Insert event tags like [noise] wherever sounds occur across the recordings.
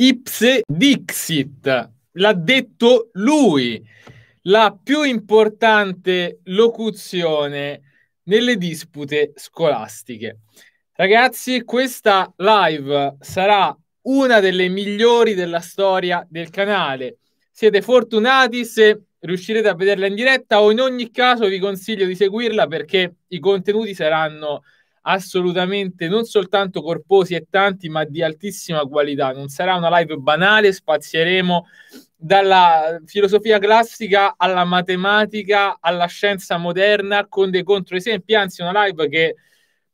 ipse dixit, l'ha detto lui, la più importante locuzione nelle dispute scolastiche. Ragazzi, questa live sarà una delle migliori della storia del canale. Siete fortunati se riuscirete a vederla in diretta o in ogni caso vi consiglio di seguirla perché i contenuti saranno assolutamente non soltanto corposi e tanti, ma di altissima qualità. Non sarà una live banale, spazieremo dalla filosofia classica alla matematica, alla scienza moderna con dei controesempi, anzi una live che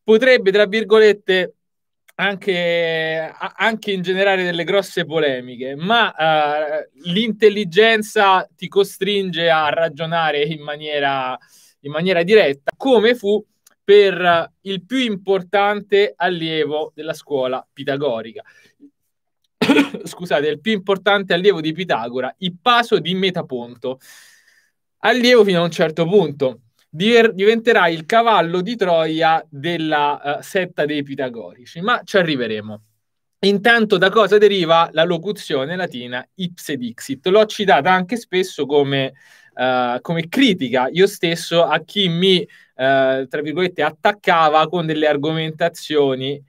potrebbe, tra virgolette, anche, anche ingenerare delle grosse polemiche, ma eh, l'intelligenza ti costringe a ragionare in maniera, in maniera diretta, come fu per il più importante allievo della scuola pitagorica. [coughs] Scusate, il più importante allievo di Pitagora, Ippaso di Metaponto. Allievo fino a un certo punto, diventerà il cavallo di Troia della uh, setta dei pitagorici, ma ci arriveremo. Intanto da cosa deriva la locuzione latina ipse dixit? L'ho citata anche spesso come uh, come critica io stesso a chi mi, uh, tra virgolette, attaccava con delle argomentazioni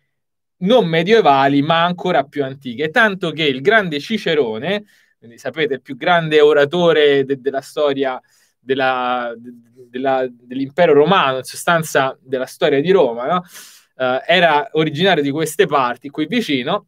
non medievali ma ancora più antiche, tanto che il grande Cicerone, quindi sapete il più grande oratore de- della storia della, de- della, dell'impero romano, in sostanza della storia di Roma, no? uh, era originario di queste parti qui vicino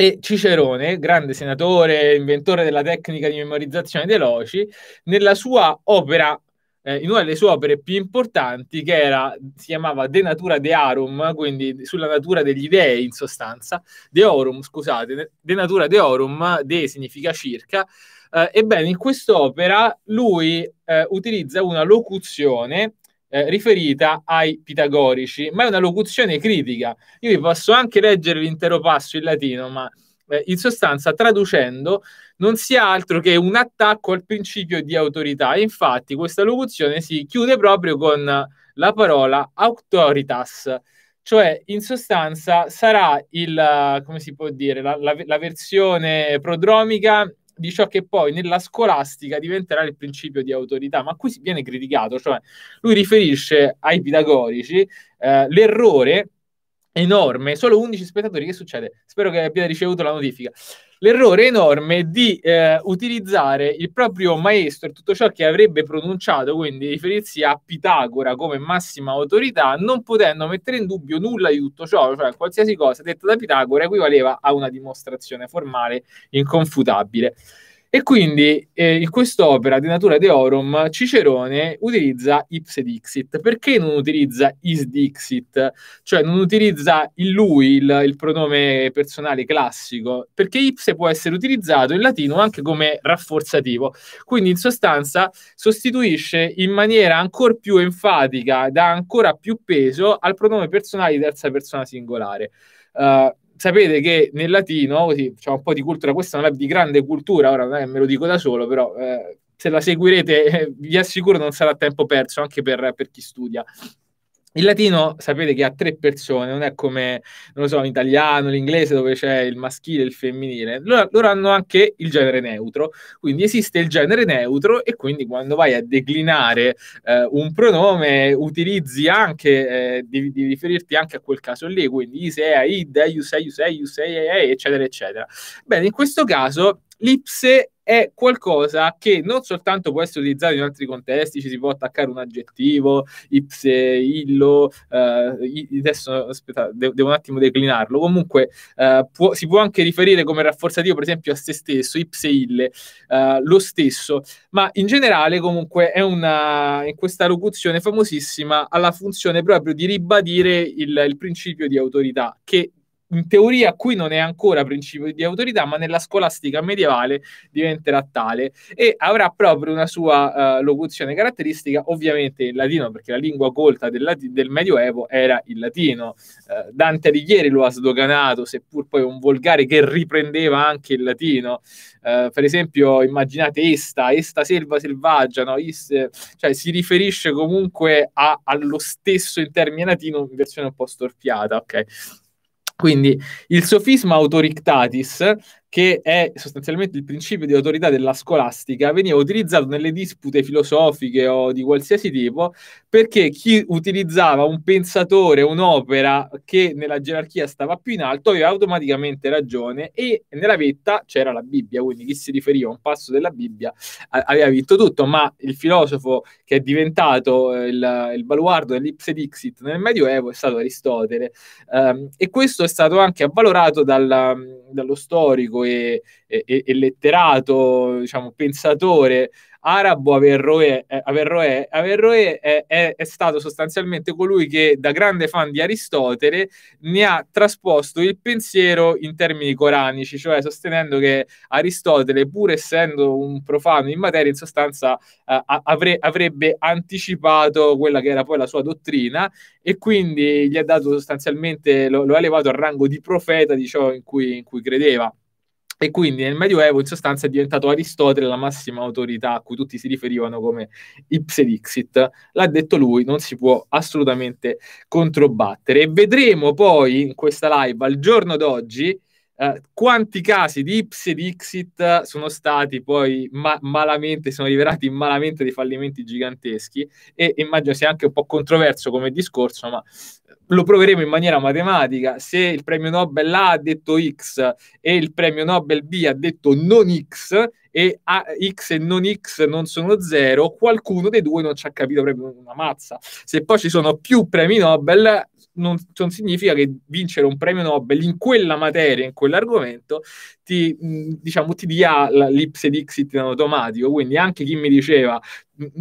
e Cicerone, grande senatore, inventore della tecnica di memorizzazione dei loci, nella sua opera, eh, in una delle sue opere più importanti, che era, si chiamava De Natura Dearum, quindi sulla natura degli dei in sostanza, Deorum, scusate, De Natura Deorum, De significa circa, eh, ebbene in quest'opera lui eh, utilizza una locuzione eh, riferita ai pitagorici, ma è una locuzione critica. Io vi posso anche leggere l'intero passo in latino, ma eh, in sostanza traducendo non sia altro che un attacco al principio di autorità. Infatti questa locuzione si chiude proprio con la parola autoritas, cioè in sostanza sarà il, come si può dire, la, la, la versione prodromica di ciò che poi nella scolastica diventerà il principio di autorità, ma qui viene criticato, cioè lui riferisce ai pitagorici eh, l'errore enorme, solo 11 spettatori, che succede? Spero che abbia ricevuto la notifica l'errore enorme di eh, utilizzare il proprio maestro e tutto ciò che avrebbe pronunciato, quindi riferirsi a Pitagora come massima autorità, non potendo mettere in dubbio nulla di tutto ciò, cioè qualsiasi cosa detta da Pitagora equivaleva a una dimostrazione formale inconfutabile. E quindi eh, in quest'opera di Natura Deorum Cicerone utilizza ipse dixit. Perché non utilizza is dixit? Cioè non utilizza il lui, il, il pronome personale classico, perché ipse può essere utilizzato in latino anche come rafforzativo. Quindi in sostanza sostituisce in maniera ancora più enfatica, dà ancora più peso al pronome personale di terza persona singolare. Uh, sapete che nel latino, così c'è un po' di cultura, questa è una di grande cultura, ora non me lo dico da solo, però eh, se la seguirete eh, vi assicuro non sarà tempo perso anche per, per chi studia. Il latino sapete che ha tre persone, non è come, non lo so, l'italiano, l'inglese dove c'è il maschile e il femminile. Loro, loro, hanno anche il genere neutro, quindi esiste il genere neutro e quindi quando vai a declinare eh, un pronome utilizzi anche, eh, devi, devi, riferirti anche a quel caso lì, quindi isea, id, you say, you say, you say, eccetera, eccetera. Bene, in questo caso l'ipse è qualcosa che non soltanto può essere utilizzato in altri contesti, ci si può attaccare un aggettivo, ipse, illo, eh, adesso aspetta, devo un attimo declinarlo, comunque eh, può, si può anche riferire come rafforzativo per esempio a se stesso, ipse ille, eh, lo stesso, ma in generale comunque è una, in questa locuzione famosissima alla funzione proprio di ribadire il, il principio di autorità, che in teoria qui non è ancora principio di autorità, ma nella scolastica medievale diventerà tale e avrà proprio una sua uh, locuzione caratteristica, ovviamente il latino, perché la lingua colta del, lati- del Medioevo era il latino. Uh, Dante Alighieri lo ha sdoganato, seppur poi un volgare che riprendeva anche il latino. Uh, per esempio, immaginate Esta, Esta selva selvaggia, no? Is, cioè si riferisce comunque a, allo stesso in termini latino in versione un po' storpiata, ok? Quindi il sofisma autorictatis che è sostanzialmente il principio di autorità della scolastica, veniva utilizzato nelle dispute filosofiche o di qualsiasi tipo, perché chi utilizzava un pensatore, un'opera che nella gerarchia stava più in alto, aveva automaticamente ragione e nella vetta c'era la Bibbia, quindi chi si riferiva a un passo della Bibbia aveva vinto tutto, ma il filosofo che è diventato eh, il, il baluardo dell'ipse dixit nel Medioevo è stato Aristotele ehm, e questo è stato anche avvalorato dal, dallo storico e, e, e letterato, diciamo, pensatore arabo, Averroè. Averroe, eh, Averroe è, è, è, stato sostanzialmente colui che, da grande fan di Aristotele, ne ha trasposto il pensiero in termini coranici, cioè sostenendo che Aristotele, pur essendo un profano in materia, in sostanza eh, avre, avrebbe anticipato quella che era poi la sua dottrina e quindi gli ha dato sostanzialmente, lo, lo ha elevato al rango di profeta di ciò in cui, in cui credeva e quindi nel Medioevo in sostanza è diventato Aristotele la massima autorità a cui tutti si riferivano come ipse dixit. L'ha detto lui, non si può assolutamente controbattere. E vedremo poi in questa live al giorno d'oggi eh, quanti casi di IPS e di Ixit sono stati poi ma- malamente, sono rivelati malamente dei fallimenti giganteschi e immagino sia anche un po' controverso come discorso, ma eh, lo proveremo in maniera matematica. Se il premio Nobel A ha detto X e il premio Nobel B ha detto non X e A, X e non X non sono zero, qualcuno dei due non ci ha capito proprio una mazza. Se poi ci sono più premi Nobel, non, non significa che vincere un premio Nobel in quella materia, in quell'argomento, ti, diciamo, ti dia l'ipse dixit in automatico. Quindi anche chi mi diceva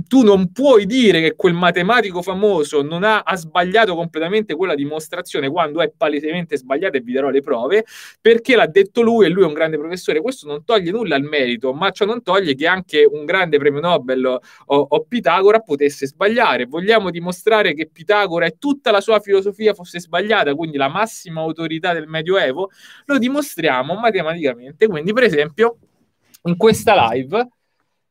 tu non puoi dire che quel matematico famoso non ha, ha, sbagliato completamente quella dimostrazione quando è palesemente sbagliata e vi darò le prove, perché l'ha detto lui e lui è un grande professore. Questo non toglie nulla al merito, ma ciò non toglie che anche un grande premio Nobel o, o Pitagora potesse sbagliare. Vogliamo dimostrare che Pitagora e tutta la sua filosofia fosse sbagliata, quindi la massima autorità del Medioevo? Lo dimostriamo matematicamente. Quindi, per esempio, in questa live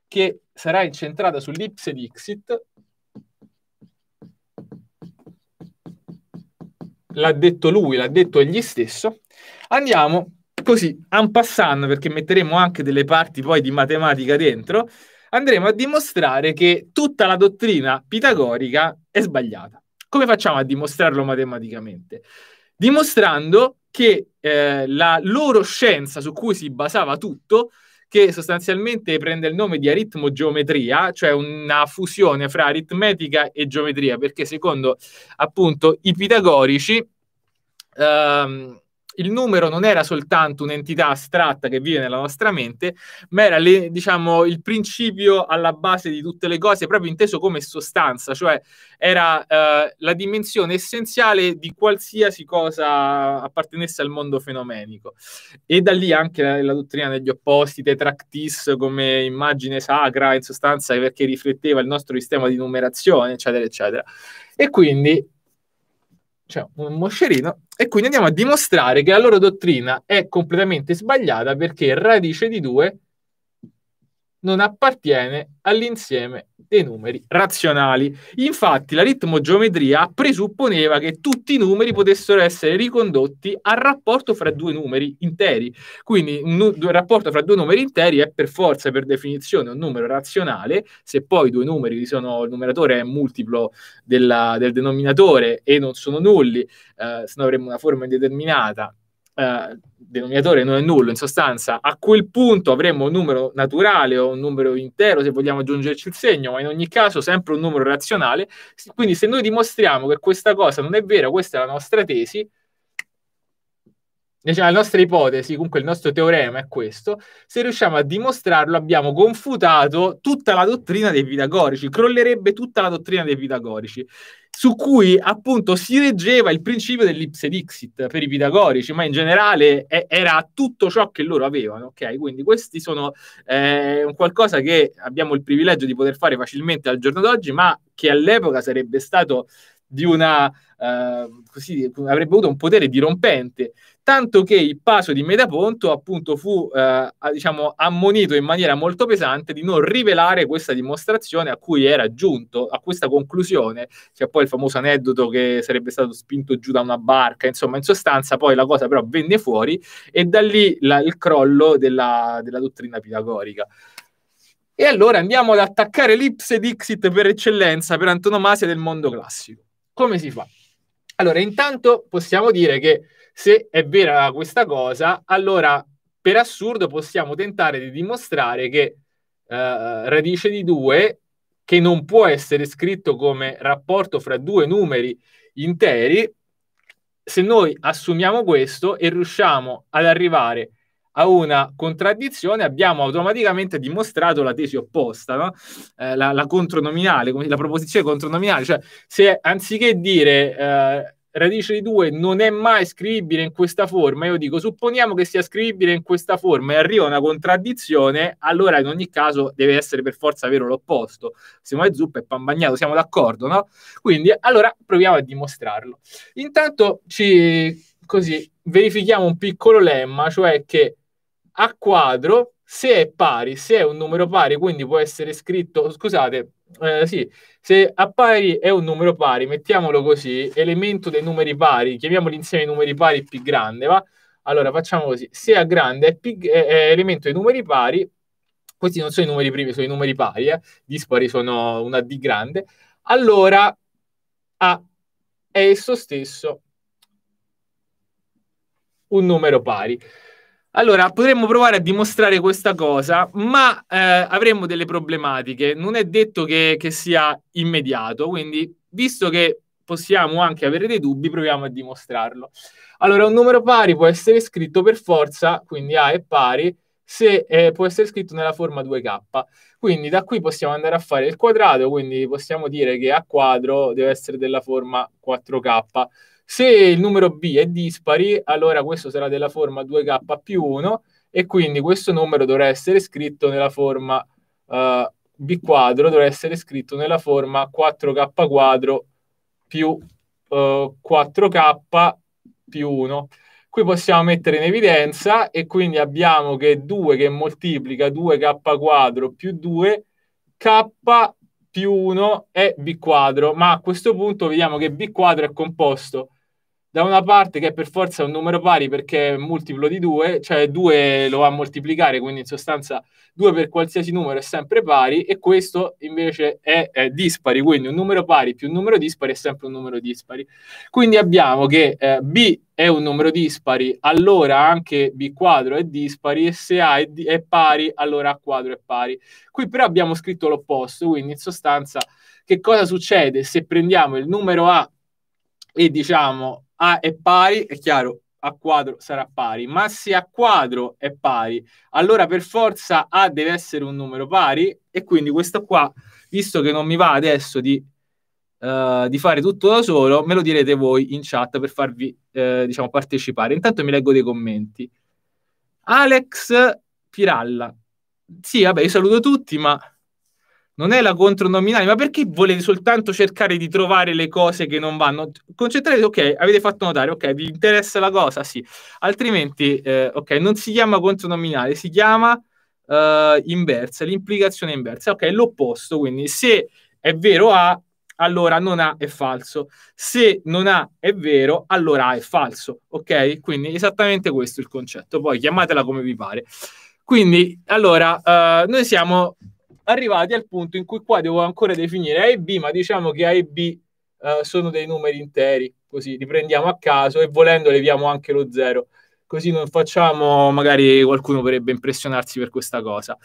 che sarà incentrata sull'ipse dixit. L'ha detto lui, l'ha detto egli stesso. Andiamo così, en passant, perché metteremo anche delle parti poi di matematica dentro, andremo a dimostrare che tutta la dottrina pitagorica è sbagliata. Come facciamo a dimostrarlo matematicamente? Dimostrando che eh, la loro scienza su cui si basava tutto che sostanzialmente prende il nome di aritmogeometria, cioè una fusione fra aritmetica e geometria, perché secondo appunto i pitagorici ehm, il numero non era soltanto un'entità astratta che vive nella nostra mente, ma era le, diciamo, il principio alla base di tutte le cose, proprio inteso come sostanza, cioè era eh, la dimensione essenziale di qualsiasi cosa appartenesse al mondo fenomenico. E da lì anche la, la dottrina degli opposti, Tetractis come immagine sacra, in sostanza perché rifletteva il nostro sistema di numerazione, eccetera, eccetera. E quindi cioè un moscerino, e quindi andiamo a dimostrare che la loro dottrina è completamente sbagliata perché radice di 2 non appartiene all'insieme dei numeri razionali. Infatti la ritmogeometria presupponeva che tutti i numeri potessero essere ricondotti al rapporto fra due numeri interi. Quindi un, nu- un rapporto fra due numeri interi è per forza, per definizione, un numero razionale. Se poi due numeri sono, il numeratore è multiplo della, del denominatore e non sono nulli, eh, se no avremmo una forma indeterminata eh, denominatore non è nullo, in sostanza a quel punto avremo un numero naturale o un numero intero se vogliamo aggiungerci il segno, ma in ogni caso sempre un numero razionale. Quindi se noi dimostriamo che questa cosa non è vera, questa è la nostra tesi, eh, cioè, la nostra ipotesi, comunque il nostro teorema è questo, se riusciamo a dimostrarlo abbiamo confutato tutta la dottrina dei pitagorici, crollerebbe tutta la dottrina dei pitagorici, su cui appunto si reggeva il principio dell'ipse dixit per i pitagorici, ma in generale è, era tutto ciò che loro avevano, ok? Quindi questi sono eh, qualcosa che abbiamo il privilegio di poter fare facilmente al giorno d'oggi, ma che all'epoca sarebbe stato di una... Uh, così, avrebbe avuto un potere dirompente tanto che il Paso di Metaponto appunto fu eh, diciamo, ammonito in maniera molto pesante di non rivelare questa dimostrazione a cui era giunto, a questa conclusione, c'è poi il famoso aneddoto che sarebbe stato spinto giù da una barca, insomma in sostanza poi la cosa però venne fuori e da lì la, il crollo della, della dottrina pitagorica. E allora andiamo ad attaccare l'ipse dixit per eccellenza, per antonomasia del mondo classico. Come si fa? Allora, intanto possiamo dire che se è vera questa cosa, allora per assurdo possiamo tentare di dimostrare che eh, radice di 2, che non può essere scritto come rapporto fra due numeri interi, se noi assumiamo questo e riusciamo ad arrivare a una contraddizione abbiamo automaticamente dimostrato la tesi opposta, no? eh, la, la, contronominale, la proposizione contronominale, cioè se anziché dire eh, radice di 2 non è mai scrivibile in questa forma, io dico supponiamo che sia scrivibile in questa forma e arriva una contraddizione, allora in ogni caso deve essere per forza vero l'opposto. Siamo è zuppa e pan bagnato, siamo d'accordo, no? Quindi allora proviamo a dimostrarlo. Intanto ci così verifichiamo un piccolo lemma, cioè che a quadro se è pari, se è un numero pari, quindi può essere scritto, scusate, eh, sì, se a pari è un numero pari, mettiamolo così, elemento dei numeri pari, chiamiamolo insieme ai numeri pari più grande, va? Allora facciamo così, se a grande è, pi, è, è elemento dei numeri pari, questi non sono i numeri primi, sono i numeri pari, eh? dispari sono una D grande, allora A è esso stesso un numero pari. Allora, potremmo provare a dimostrare questa cosa, ma eh, avremmo delle problematiche. Non è detto che, che sia immediato, quindi visto che possiamo anche avere dei dubbi, proviamo a dimostrarlo. Allora, un numero pari può essere scritto per forza, quindi A è pari, se eh, può essere scritto nella forma 2k. Quindi da qui possiamo andare a fare il quadrato, quindi possiamo dire che A quadro deve essere della forma 4k. Se il numero B è dispari, allora questo sarà della forma 2k più 1 e quindi questo numero dovrà essere scritto nella forma uh, B quadro, dovrà essere scritto nella forma 4k quadro più uh, eh, 4k più 1. Qui possiamo mettere in evidenza e quindi abbiamo che 2 che moltiplica 2k quadro più 2 k più 1 è b quadro, ma a questo punto vediamo che b quadro è composto da una parte che è per forza un numero pari perché è multiplo di 2, cioè 2 lo va a moltiplicare, quindi in sostanza 2 per qualsiasi numero è sempre pari e questo invece è, è dispari, quindi un numero pari più un numero dispari è sempre un numero dispari. Quindi abbiamo che eh, B è un numero dispari, allora anche B quadro è dispari e se A è, di- è pari, allora A quadro è pari. Qui però abbiamo scritto l'opposto, quindi in sostanza che cosa succede se prendiamo il numero A e diciamo a è pari, è chiaro, a quadro sarà pari, ma se a quadro è pari, allora per forza A deve essere un numero pari e quindi questo qua, visto che non mi va adesso di, uh, di fare tutto da solo, me lo direte voi in chat per farvi eh, diciamo, partecipare. Intanto mi leggo dei commenti. Alex Piralla. Sì, vabbè, io saluto tutti, ma non è la contronominale, ma perché volete soltanto cercare di trovare le cose che non vanno? Concentrate, ok, avete fatto notare, ok, vi interessa la cosa, sì, altrimenti, eh, ok, non si chiama contronominale, si chiama eh, inversa, l'implicazione inversa, ok, l'opposto, quindi se è vero A, allora non A è falso, se non A è vero, allora A è falso, ok? Quindi esattamente questo è il concetto, poi chiamatela come vi pare. Quindi, allora, eh, noi siamo arrivati al punto in cui qua devo ancora definire A e B, ma diciamo che A e B uh, sono dei numeri interi, così li prendiamo a caso e volendo leviamo anche lo zero, così non facciamo, magari qualcuno vorrebbe impressionarsi per questa cosa.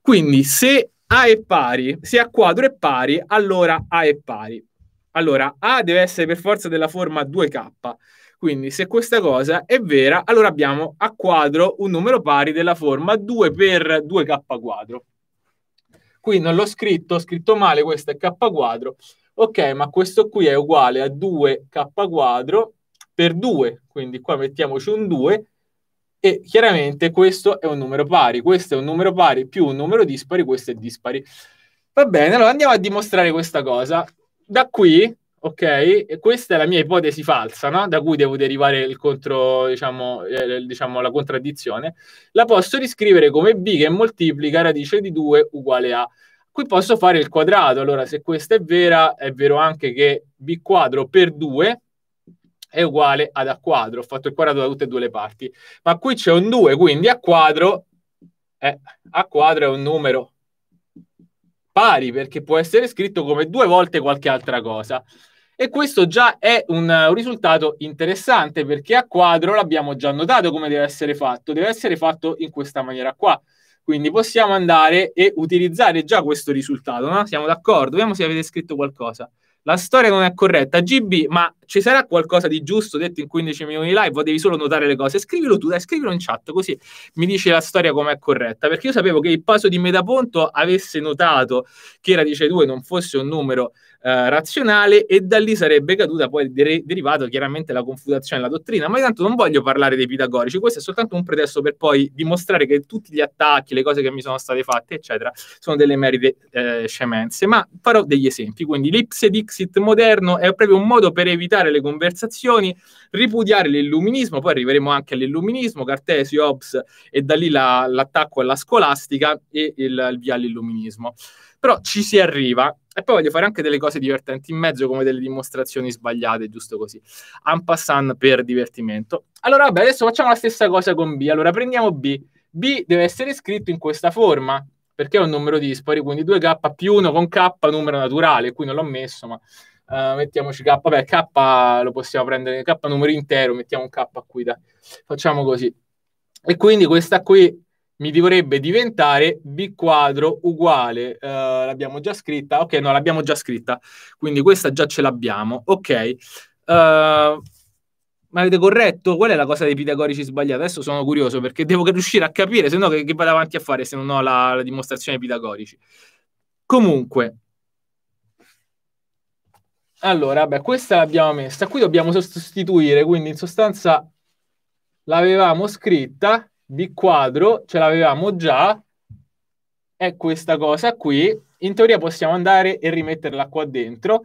Quindi se A è pari, se A quadro è pari, allora A è pari. Allora, A deve essere per forza della forma 2K. Quindi se questa cosa è vera, allora abbiamo a quadro un numero pari della forma 2 per 2K quadro qui non l'ho scritto, ho scritto male, questo è k quadro, ok, ma questo qui è uguale a 2k quadro per 2, quindi qua mettiamoci un 2, e chiaramente questo è un numero pari, questo è un numero pari più un numero dispari, questo è dispari. Va bene, allora andiamo a dimostrare questa cosa. Da qui Ok, questa è la mia ipotesi falsa, no? da cui devo derivare il contro, diciamo, eh, diciamo, la contraddizione. La posso riscrivere come b che moltiplica radice di 2 uguale a. Qui posso fare il quadrato, allora se questa è vera, è vero anche che b quadro per 2 è uguale ad a quadro. Ho fatto il quadrato da tutte e due le parti. Ma qui c'è un 2, quindi a quadro, eh, a quadro è un numero pari, perché può essere scritto come due volte qualche altra cosa. E questo già è eh, un, risultato interessante perché a quadro l'abbiamo già notato come deve essere fatto, deve essere fatto in questa maniera qua. Quindi possiamo andare e utilizzare già questo risultato, no? Siamo d'accordo? Vediamo se avete scritto qualcosa. La storia non è corretta, GB, ma ci sarà qualcosa di giusto detto in 15 milioni di live o devi solo notare le cose? Scrivilo tu, dai, scrivilo in chat, così mi dice la storia com'è corretta. Perché io sapevo che il paso di Metaponto avesse notato che era 12 non fosse un numero eh, razionale e da lì sarebbe caduta poi der- derivato chiaramente la confutazione della dottrina, ma intanto non voglio parlare dei pitagorici, questo è soltanto un pretesto per poi dimostrare che tutti gli attacchi, le cose che mi sono state fatte, eccetera, sono delle merite eh, scemenze, ma farò degli esempi, quindi l'ipse dixit moderno è proprio un modo per evitare le conversazioni, ripudiare l'illuminismo, poi arriveremo anche all'illuminismo, Cartesio, Hobbes e da lì la, l'attacco alla scolastica e il, il via all'illuminismo. Però ci si arriva e poi voglio fare anche delle cose divertenti in mezzo, come delle dimostrazioni sbagliate, giusto così. En passant per divertimento. Allora, vabbè, adesso facciamo la stessa cosa con B. Allora, prendiamo B. B deve essere scritto in questa forma, perché è un numero dispari, quindi 2K più 1 con K, numero naturale. Qui non l'ho messo, ma uh, mettiamoci K. Vabbè, K lo possiamo prendere, K numero intero, mettiamo un K qui, dai. Facciamo così. E quindi questa qui mi dovrebbe diventare B quadro uguale, uh, l'abbiamo già scritta, ok, no, l'abbiamo già scritta, quindi questa già ce l'abbiamo, ok. Uh, ma avete corretto? Qual è la cosa dei pitagorici sbagliata? Adesso sono curioso perché devo riuscire a capire, se no che, che vado avanti a fare se non ho la, la dimostrazione dei pitagorici. Comunque, allora, beh, questa l'abbiamo messa, qui dobbiamo sostituire, quindi in sostanza l'avevamo scritta, di quadro ce l'avevamo già, è questa cosa qui. In teoria possiamo andare e rimetterla qua dentro.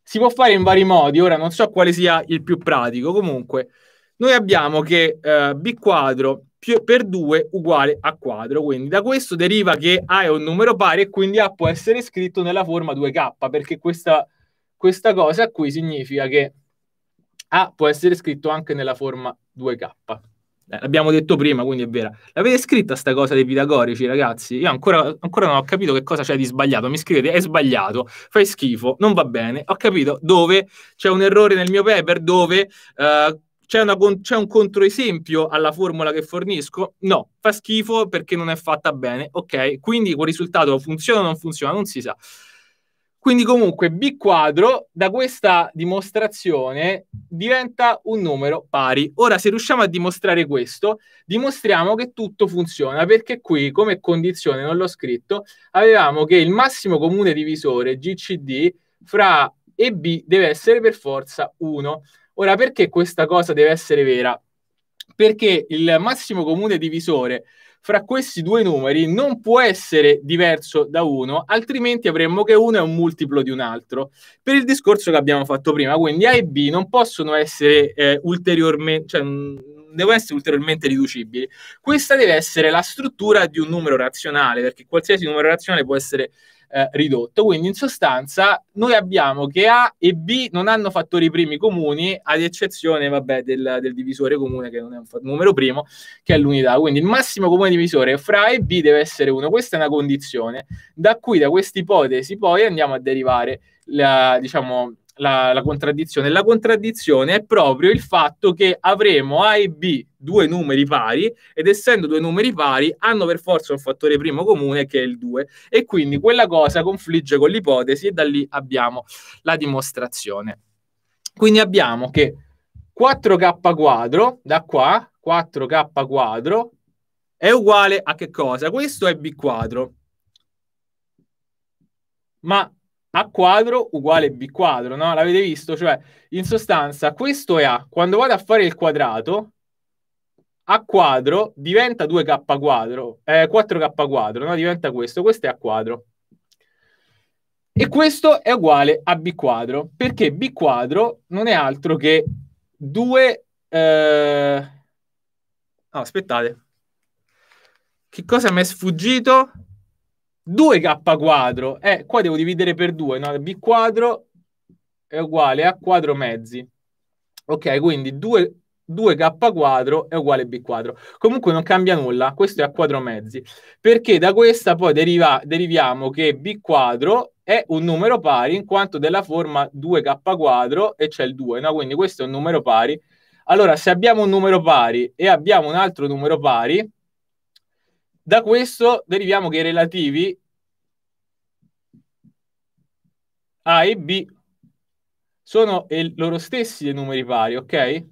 Si può fare in vari modi, ora non so quale sia il più pratico. Comunque, noi abbiamo che eh, b quadro più, per 2 uguale a quadro. Quindi da questo deriva che A è un numero pari e quindi A può essere scritto nella forma 2K, perché questa, questa cosa qui significa che A può essere scritto anche nella forma 2K. Eh, l'abbiamo detto prima, quindi è vera. L'avete scritta sta cosa dei pitagorici, ragazzi? Io ancora, ancora non ho capito che cosa c'è di sbagliato. Mi scrivete, è sbagliato, fai schifo, non va bene. Ho capito dove c'è un errore nel mio paper, dove... Uh, c'è, una, c'è, un controesempio alla formula che fornisco? No, fa schifo perché non è fatta bene. Ok, quindi quel risultato funziona o non funziona, non si sa. Quindi comunque B quadro da questa dimostrazione diventa un numero pari. Ora se riusciamo a dimostrare questo, dimostriamo che tutto funziona perché qui come condizione, non l'ho scritto, avevamo che il massimo comune divisore GCD fra E e B deve essere per forza 1. Ora perché questa cosa deve essere vera? Perché il massimo comune divisore fra questi due numeri non può essere diverso da uno, altrimenti avremmo che uno è un multiplo di un altro. Per il discorso che abbiamo fatto prima, quindi A e B non possono essere eh, ulteriormente, cioè, mm, devono essere ulteriormente riducibili. Questa deve essere la struttura di un numero razionale, perché qualsiasi numero razionale può essere eh, ridotto. Quindi in sostanza noi abbiamo che A e B non hanno fattori primi comuni, ad eccezione vabbè, del, del divisore comune che non è un numero primo, che è l'unità. Quindi il massimo comune divisore fra A e B deve essere 1. Questa è una condizione. Da qui, da questa ipotesi, poi andiamo a derivare la, diciamo, la, la, contraddizione? La contraddizione è proprio il fatto che avremo A e B due numeri pari ed essendo due numeri pari hanno per forza un fattore primo comune che è il 2 e quindi quella cosa confligge con l'ipotesi e da lì abbiamo la dimostrazione. Quindi abbiamo che 4k quadro da qua 4k quadro è uguale a che cosa? Questo è b quadro. Ma a quadro uguale B quadro, no? L'avete visto? Cioè, in sostanza, questo è A. Quando vado a fare il quadrato, A quadro diventa 2K quadro, eh, 4K quadro, no? Diventa questo, questo è A quadro. E questo è uguale a B quadro, perché B quadro non è altro che 2... Eh... Oh, aspettate. Che cosa mi è sfuggito? 2k quadro, eh, qua devo dividere per 2, no? b quadro è uguale a quadro mezzi. Ok, quindi 2, 2k quadro è uguale a b quadro. Comunque non cambia nulla, questo è a quadro mezzi, perché da questa poi deriva, deriviamo che b quadro è un numero pari in quanto della forma 2k quadro e c'è il 2, no? Quindi questo è un numero pari. Allora, se abbiamo un numero pari e abbiamo un altro numero pari, da questo deriviamo che i relativi A e B sono loro stessi dei numeri pari, ok?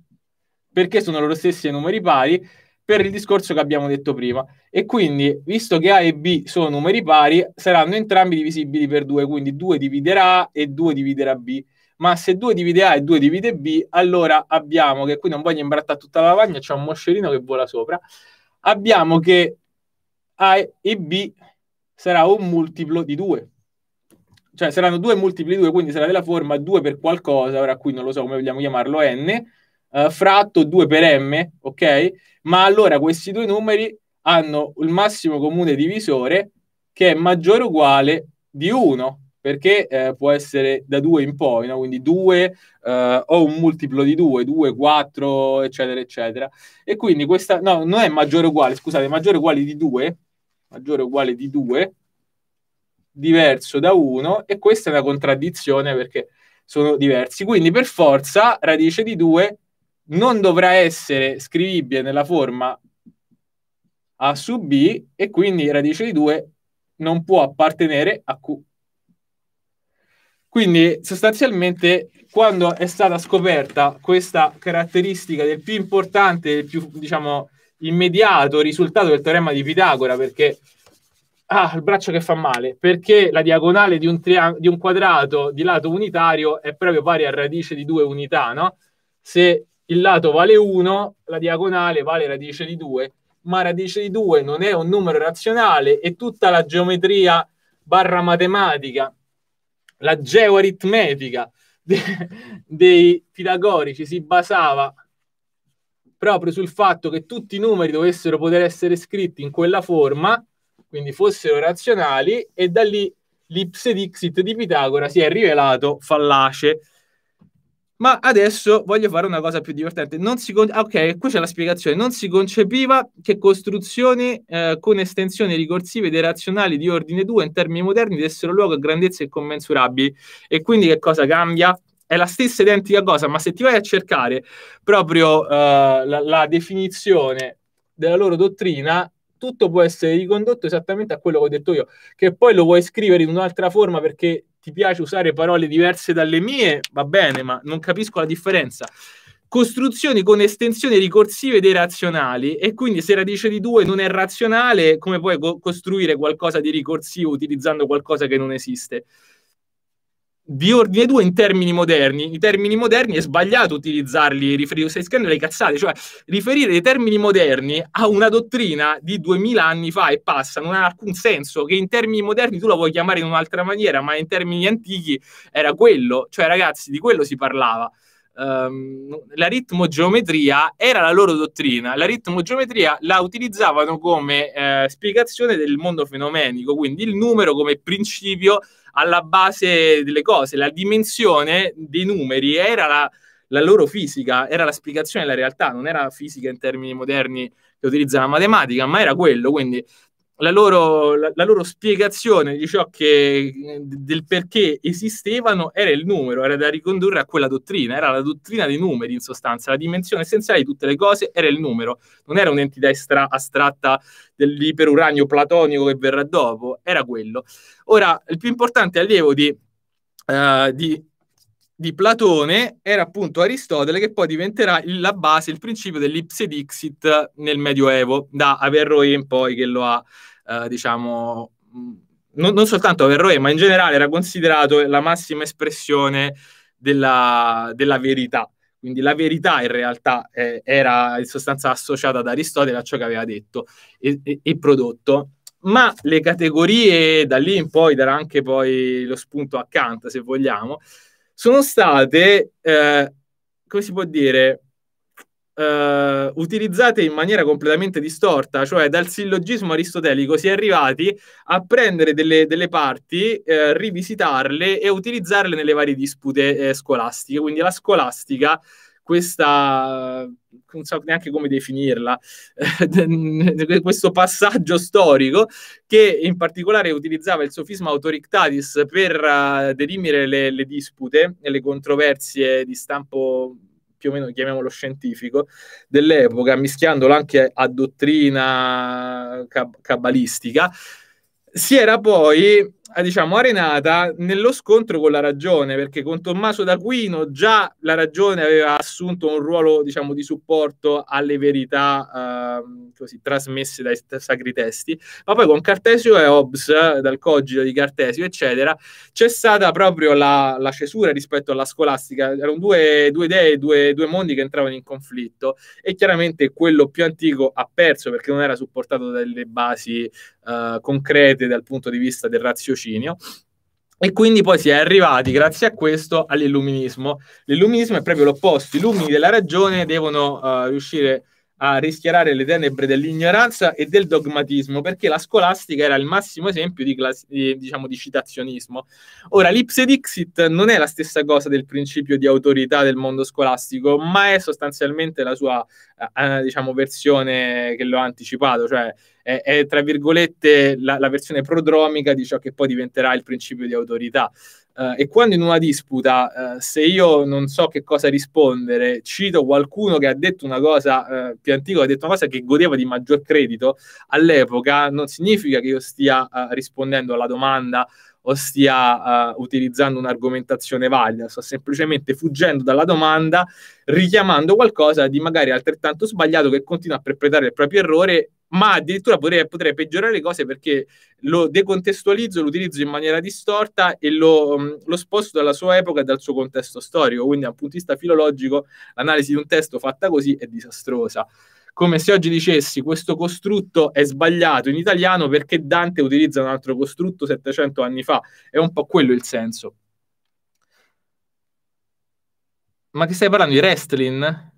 Perché sono loro stessi dei numeri pari? Per il discorso che abbiamo detto prima. E quindi, visto che A e B sono numeri pari, saranno entrambi divisibili per 2, quindi 2 dividerà A e 2 dividerà B. Ma se 2 divide A e 2 divide B, allora abbiamo, che qui non voglio imbrattare tutta la lavagna, c'è un moscerino che vola sopra, abbiamo che a e B sarà un multiplo di 2. Cioè saranno due multipli di 2, quindi sarà della forma 2 per qualcosa, ora qui non lo so come vogliamo chiamarlo, n, eh, fratto 2 per m, ok? Ma allora questi due numeri hanno il massimo comune divisore che è maggiore o uguale di 1, perché eh, può essere da 2 in poi, no? quindi 2 eh, o un multiplo di 2, 2, 4, eccetera, eccetera. E quindi questa, no, non è maggiore o uguale, scusate, maggiore o uguale di 2, maggiore o uguale di 2, diverso da 1, e questa è una contraddizione perché sono diversi. Quindi per forza radice di 2 non dovrà essere scrivibile nella forma a su b e quindi radice di 2 non può appartenere a q. Quindi sostanzialmente quando è stata scoperta questa caratteristica del più importante, del più diciamo immediato risultato del teorema di Pitagora perché ah, il braccio che fa male, perché la diagonale di un, tria- di un quadrato di lato unitario è proprio pari a radice di due unità, no? Se il lato vale 1, la diagonale vale radice di 2, ma radice di 2 non è un numero razionale e tutta la geometria barra matematica, la geoaritmetica [laughs] dei, dei pitagorici si basava proprio sul fatto che tutti i numeri dovessero poter essere scritti in quella forma, quindi fossero razionali, e da lì dixit di Pitagora si è rivelato fallace. Ma adesso voglio fare una cosa più divertente. Con... ok, qui c'è la spiegazione. Non si concepiva che costruzioni eh, con estensioni ricorsive dei razionali di ordine 2 in termini moderni dessero luogo a grandezze incommensurabili. E quindi che cosa cambia? è la stessa identica cosa, ma se ti vai a cercare proprio uh, la, la, definizione della loro dottrina, tutto può essere ricondotto esattamente a quello che ho detto io, che poi lo vuoi scrivere in un'altra forma perché ti piace usare parole diverse dalle mie, va bene, ma non capisco la differenza. Costruzioni con estensioni ricorsive dei razionali e quindi se radice di 2 non è razionale, come puoi co- costruire qualcosa di ricorsivo utilizzando qualcosa che non esiste? di ordine 2 in termini moderni. I termini moderni è sbagliato utilizzarli, riferire, stai scrivendo le cazzate, cioè riferire i termini moderni a una dottrina di 2000 anni fa e passa, non ha alcun senso che in termini moderni tu la vuoi chiamare in un'altra maniera, ma in termini antichi era quello, cioè ragazzi di quello si parlava. Um, la ritmogeometria era la loro dottrina, la ritmogeometria la utilizzavano come eh, spiegazione del mondo fenomenico, quindi il numero come principio alla base delle cose. La dimensione dei numeri era la, la loro fisica, era la spiegazione della realtà, non era fisica in termini moderni che utilizza la matematica, ma era quello. Quindi la loro, la, la loro, spiegazione di ciò che, del perché esistevano era il numero, era da ricondurre a quella dottrina, era la dottrina dei numeri in sostanza, la dimensione essenziale di tutte le cose era il numero, non era un'entità estra, astratta dell'iperuranio platonico che verrà dopo, era quello. Ora, il più importante allievo di, uh, di di Platone era appunto Aristotele che poi diventerà la base, il principio dell'ipse dixit nel Medioevo, da Averroe in poi che lo ha, eh, diciamo, mm, non, non, soltanto Averroe, ma in generale era considerato la massima espressione della, della verità. Quindi la verità in realtà eh, era in sostanza associata ad Aristotele a ciò che aveva detto e, e, e prodotto ma le categorie da lì in poi darà anche poi lo spunto a Kant, se vogliamo, sono state, eh, come si può dire, eh, utilizzate in maniera completamente distorta, cioè dal sillogismo aristotelico si è arrivati a prendere delle, delle parti, eh, rivisitarle e utilizzarle nelle varie dispute eh, scolastiche. Quindi la scolastica questa non so neanche come definirla, eh, [laughs] questo passaggio storico che in particolare utilizzava il sofisma autorictatis per eh, derimere le, le dispute e le controversie di stampo più o meno chiamiamolo scientifico dell'epoca, mischiandolo anche a dottrina cab- cabalistica si era poi eh, diciamo, arenata nello scontro con la ragione, perché con Tommaso d'Aquino già la ragione aveva assunto un ruolo diciamo, di supporto alle verità eh, così, trasmesse dai sacri testi, ma poi con Cartesio e Hobbes, dal cogito di Cartesio, eccetera, c'è stata proprio la, la cesura rispetto alla scolastica, erano due, due idee, due, due mondi che entravano in conflitto e chiaramente quello più antico ha perso perché non era supportato dalle basi Uh, concrete dal punto di vista del raziocinio patrocinio. E quindi poi si è arrivati, grazie a questo, all'illuminismo. L'illuminismo è proprio l'opposto. I lumini della ragione devono uh, riuscire a a rischiarare le tenebre dell'ignoranza e del dogmatismo, perché la scolastica era il massimo esempio di, class- di, diciamo, di citazionismo. Ora, l'ipse dixit non è la stessa cosa del principio di autorità del mondo scolastico, ma è sostanzialmente la sua eh, eh diciamo, versione che l'ho anticipato, cioè è, è tra virgolette la, la versione prodromica di ciò che poi diventerà il principio di autorità. Uh, e quando in una disputa, uh, se io non so che cosa rispondere, cito qualcuno che ha detto una cosa uh, più antica, ha detto una cosa che godeva di maggior credito all'epoca, non significa che io stia rispondendo alla domanda o stia utilizzando un'argomentazione valida, sto semplicemente fuggendo dalla domanda, richiamando qualcosa di magari altrettanto sbagliato che continua a perpetrare il proprio errore ma addirittura potrei, potrei, peggiorare le cose perché lo decontestualizzo, lo utilizzo in maniera distorta e lo, mm, lo, sposto dalla sua epoca e dal suo contesto storico. Quindi, dal punto di vista filologico, l'analisi di un testo fatta così è disastrosa. Come se oggi dicessi questo costrutto è sbagliato in italiano perché Dante utilizza un altro costrutto 700 anni fa. È un po' quello il senso. Ma che stai parlando di wrestling?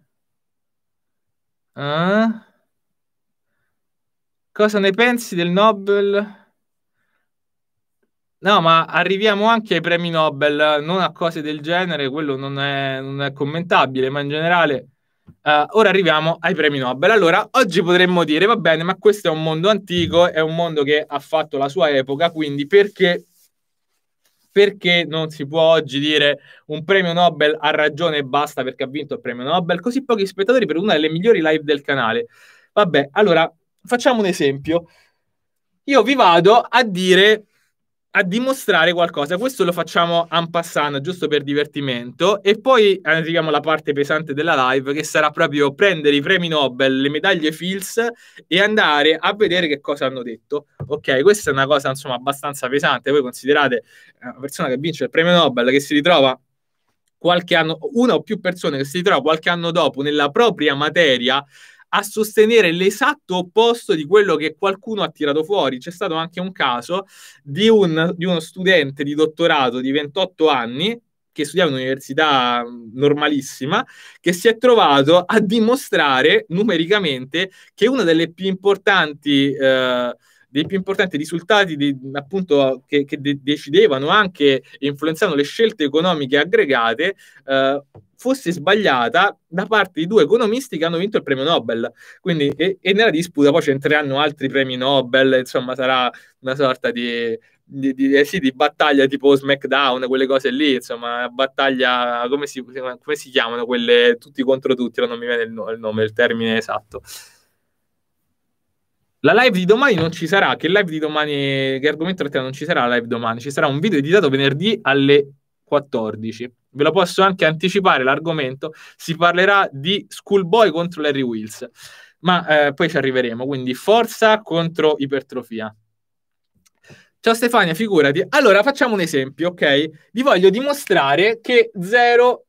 Ah? Eh? Cosa ne pensi del Nobel? No, ma arriviamo anche ai premi Nobel, non a cose del genere, quello non è, non è commentabile, ma in generale... Uh, ora arriviamo ai premi Nobel. Allora, oggi potremmo dire, va bene, ma questo è un mondo antico, è un mondo che ha fatto la sua epoca, quindi perché, perché non si può oggi dire un premio Nobel ha ragione e basta perché ha vinto il premio Nobel? Così pochi spettatori per una delle migliori live del canale. Vabbè, allora, facciamo un esempio. Io vi vado a dire, a dimostrare qualcosa. Questo lo facciamo en passant, giusto per divertimento. E poi eh, arriviamo alla parte pesante della live, che sarà proprio prendere i premi Nobel, le medaglie Fils e andare a vedere che cosa hanno detto. Ok, questa è una cosa, insomma, abbastanza pesante. Voi considerate eh, una persona che vince il premio Nobel, che si ritrova qualche anno, una o più persone che si ritrova qualche anno dopo nella propria materia a sostenere l'esatto opposto di quello che qualcuno ha tirato fuori. C'è stato anche un caso di, un, di uno studente di dottorato di 28 anni che studiava in un'università normalissima, che si è trovato a dimostrare numericamente che una delle più importanti eh, dei più importanti risultati di, appunto, che, che de- decidevano anche influenzando le scelte economiche aggregate, eh, fosse sbagliata da parte di due economisti che hanno vinto il premio Nobel. Quindi, e, e nella disputa poi c'entreranno altri premi Nobel, insomma, sarà una sorta di, di, di, eh sì, di, battaglia tipo SmackDown, quelle cose lì, insomma, battaglia, come si, come si chiamano quelle tutti contro tutti, non mi viene il, no, il nome, il termine esatto. La live di domani non ci sarà, che live di domani, che argomento trattiamo non ci sarà la live domani, ci sarà un video editato venerdì alle 14. Ve lo posso anche anticipare l'argomento, si parlerà di Schoolboy contro Larry Wills, ma eh, poi ci arriveremo, quindi forza contro ipertrofia. Ciao Stefania, figurati. Allora, facciamo un esempio, ok? Vi voglio dimostrare che 0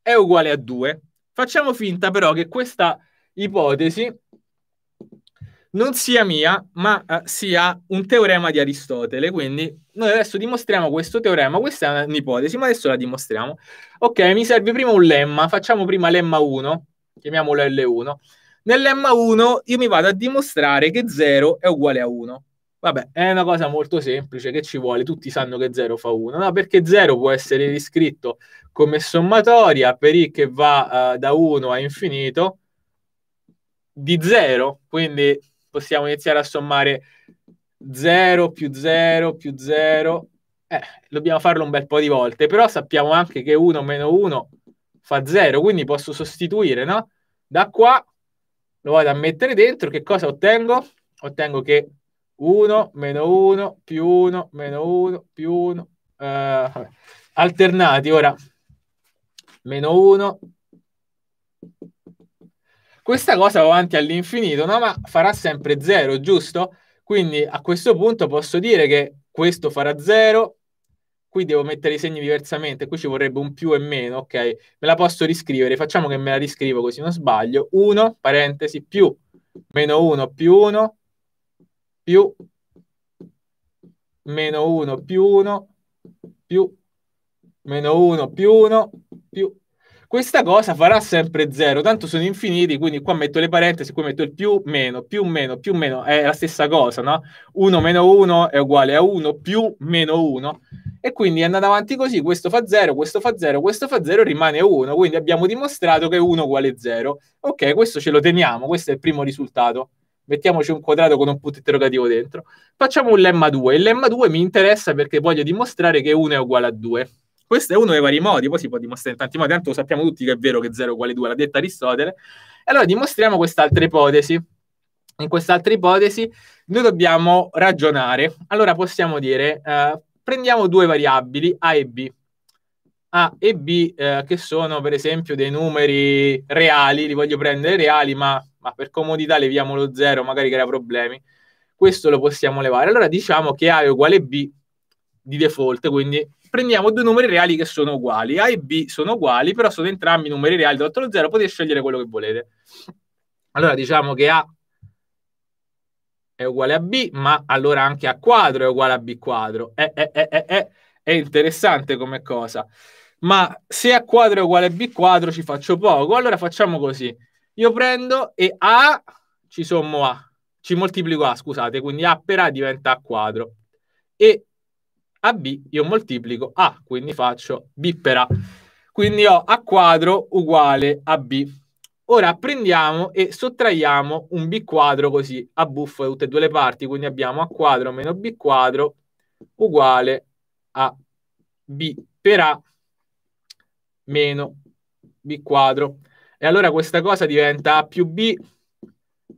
è uguale a 2. Facciamo finta però che questa ipotesi non sia mia, ma uh, sia un teorema di Aristotele. Quindi noi adesso dimostriamo questo teorema, questa è un'ipotesi, ma adesso la dimostriamo. Ok, mi serve prima un lemma, facciamo prima lemma 1, chiamiamolo L1. Nel lemma 1 io mi vado a dimostrare che 0 è uguale a 1. Vabbè, è una cosa molto semplice, che ci vuole? Tutti sanno che 0 fa 1, no? Perché 0 può essere riscritto come sommatoria per i che va uh, da 1 a infinito di 0, quindi possiamo iniziare a sommare 0 più 0 più 0. Eh, dobbiamo farlo un bel po' di volte, però sappiamo anche che 1 meno 1 fa 0, quindi posso sostituire, no? Da qua lo vado a mettere dentro, che cosa ottengo? Ottengo che 1 meno 1 più 1 meno 1 più 1, eh, alternati, ora, meno 1 questa cosa va avanti all'infinito, no? Ma farà sempre 0, giusto? Quindi a questo punto posso dire che questo farà 0, qui devo mettere i segni diversamente, qui ci vorrebbe un più e meno, ok? Me la posso riscrivere, facciamo che me la riscrivo così non sbaglio. 1, parentesi, più, meno 1, più 1, più, meno 1, più 1, più, meno 1, più 1, più, questa cosa farà sempre 0, tanto sono infiniti, quindi qua metto le parentesi, qui metto il più, meno, più, meno, più, meno, è la stessa cosa, no? 1 meno 1 è uguale a 1 più meno 1. E quindi è andata avanti così, questo fa 0, questo fa 0, questo fa 0, rimane 1. Quindi abbiamo dimostrato che 1 uguale 0. Ok, questo ce lo teniamo, questo è il primo risultato mettiamoci un quadrato con un punto interrogativo dentro. Facciamo un lemma 2. Il lemma 2 mi interessa perché voglio dimostrare che 1 è uguale a 2. Questo è uno dei vari modi, poi si può dimostrare in tanti modi, tanto lo sappiamo tutti che è vero che 0 è uguale 2, l'ha detta Aristotele. E allora dimostriamo quest'altra ipotesi. In quest'altra ipotesi noi dobbiamo ragionare. Allora possiamo dire, eh, prendiamo due variabili, A e B. A e B, eh, che sono per esempio dei numeri reali, li voglio prendere reali, ma, ma per comodità leviamo lo 0, magari crea problemi. Questo lo possiamo levare. Allora diciamo che A è uguale a B di default, quindi prendiamo due numeri reali che sono uguali. A e B sono uguali, però sono entrambi numeri reali dato allo 0, potete scegliere quello che volete. Allora diciamo che A è uguale a B, ma allora anche A quadro è uguale a B quadro. È, è, è, è interessante come cosa. Ma se A quadro è uguale a B quadro ci faccio poco, allora facciamo così. Io prendo e A ci sommo A, ci moltiplico A, scusate, quindi A per A diventa A quadro. E AB io moltiplico A, quindi faccio B per A. Quindi ho A quadro uguale a B. Ora prendiamo e sottraiamo un B quadro così, a buffo da tutte e due le parti, quindi abbiamo A quadro meno B quadro uguale a B per A meno B quadro. E allora questa cosa diventa A più B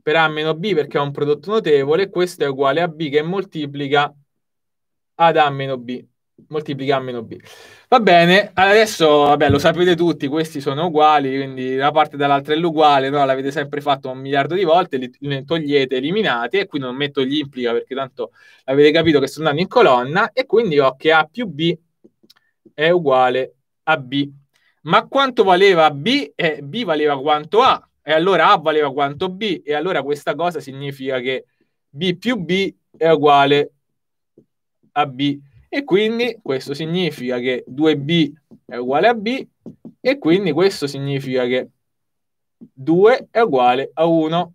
per A meno B perché è un prodotto notevole, questo è uguale a B che moltiplica ad A meno B. Moltiplica A meno B. Va bene, adesso vabbè, lo sapete tutti, questi sono uguali, quindi una parte dall'altra è l'uguale, no? l'avete sempre fatto un miliardo di volte, li, togliete, eliminate, e qui non metto gli implica perché tanto avete capito che sto andando in colonna, e quindi ho che A più B è uguale a B. Ma quanto valeva B? Eh, B valeva quanto A, e allora A valeva quanto B, e allora questa cosa significa che B più B è uguale a a B e quindi questo significa che 2B è uguale a B e quindi questo significa che 2 è uguale a 1.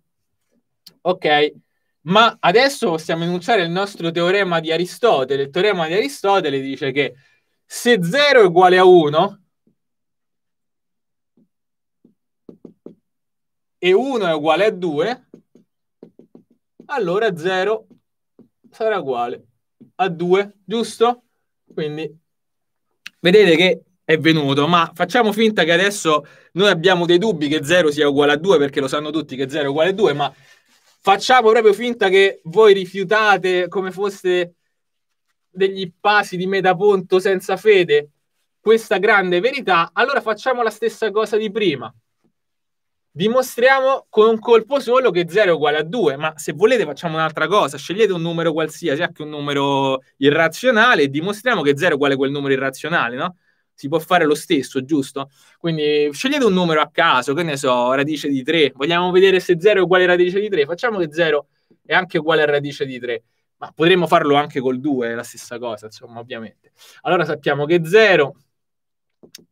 Ok, ma adesso possiamo enunciare il nostro teorema di Aristotele. Il teorema di Aristotele dice che se 0 è uguale a 1 e 1 è uguale a 2, allora 0 sarà uguale a 2, giusto? Quindi vedete che è venuto, ma facciamo finta che adesso noi abbiamo dei dubbi che 0 sia uguale a 2, perché lo sanno tutti che 0 è uguale a 2, ma facciamo proprio finta che voi rifiutate come foste degli passi di metaponto senza fede questa grande verità, allora facciamo la stessa cosa di prima dimostriamo con un colpo solo che 0 è uguale a 2, ma se volete facciamo un'altra cosa, scegliete un numero qualsiasi, anche un numero irrazionale, e dimostriamo che 0 è uguale a quel numero irrazionale, no? Si può fare lo stesso, giusto? Quindi scegliete un numero a caso, che ne so, radice di 3, vogliamo vedere se 0 è uguale a radice di 3, facciamo che 0 è anche uguale a radice di 3, ma potremmo farlo anche col 2, è la stessa cosa, insomma, ovviamente. Allora sappiamo che 0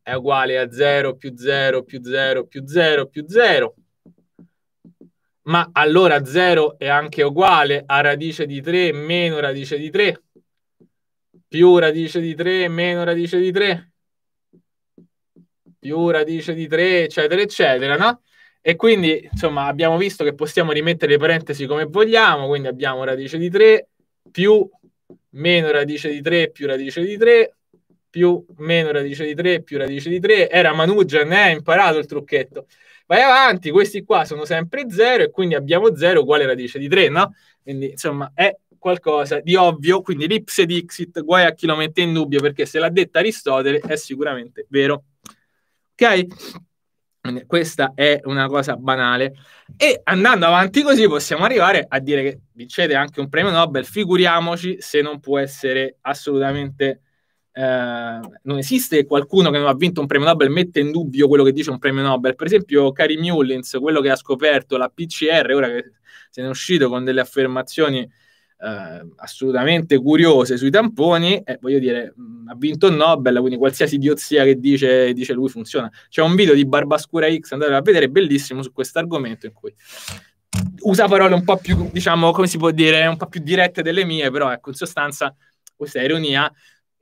è uguale a 0 più 0 più 0 più 0 più 0. Ma allora 0 è anche uguale a radice di 3 meno radice di 3, più radice di 3 meno radice di 3, più radice di 3, eccetera, eccetera, no? E quindi, insomma, abbiamo visto che possiamo rimettere le parentesi come vogliamo, quindi abbiamo radice di 3 più meno radice di 3 più radice di 3, più meno radice di 3 più radice di 3, era Manugian, eh, ha imparato il trucchetto. Vai avanti, questi qua sono sempre 0 e quindi abbiamo 0 uguale radice di 3, no? Quindi insomma è qualcosa di ovvio, quindi l'ipse dixit guai a chi lo mette in dubbio perché se l'ha detta Aristotele è sicuramente vero. Ok? Quindi questa è una cosa banale. E andando avanti così possiamo arrivare a dire che vincete anche un premio Nobel, figuriamoci se non può essere assolutamente eh, non esiste qualcuno che non ha vinto un premio Nobel mette in dubbio quello che dice un premio Nobel. Per esempio, Cari Mullins, quello che ha scoperto la PCR, ora che se ne è uscito con delle affermazioni eh, assolutamente curiose sui tamponi, eh, voglio dire, mm, ha vinto il Nobel, quindi qualsiasi idiozia che dice, dice lui funziona. C'è un video di Barbascura X, andate a vedere, bellissimo su questo argomento in cui usa parole un po' più, diciamo, come si può dire, un po' più dirette delle mie, però ecco, in sostanza questa ironia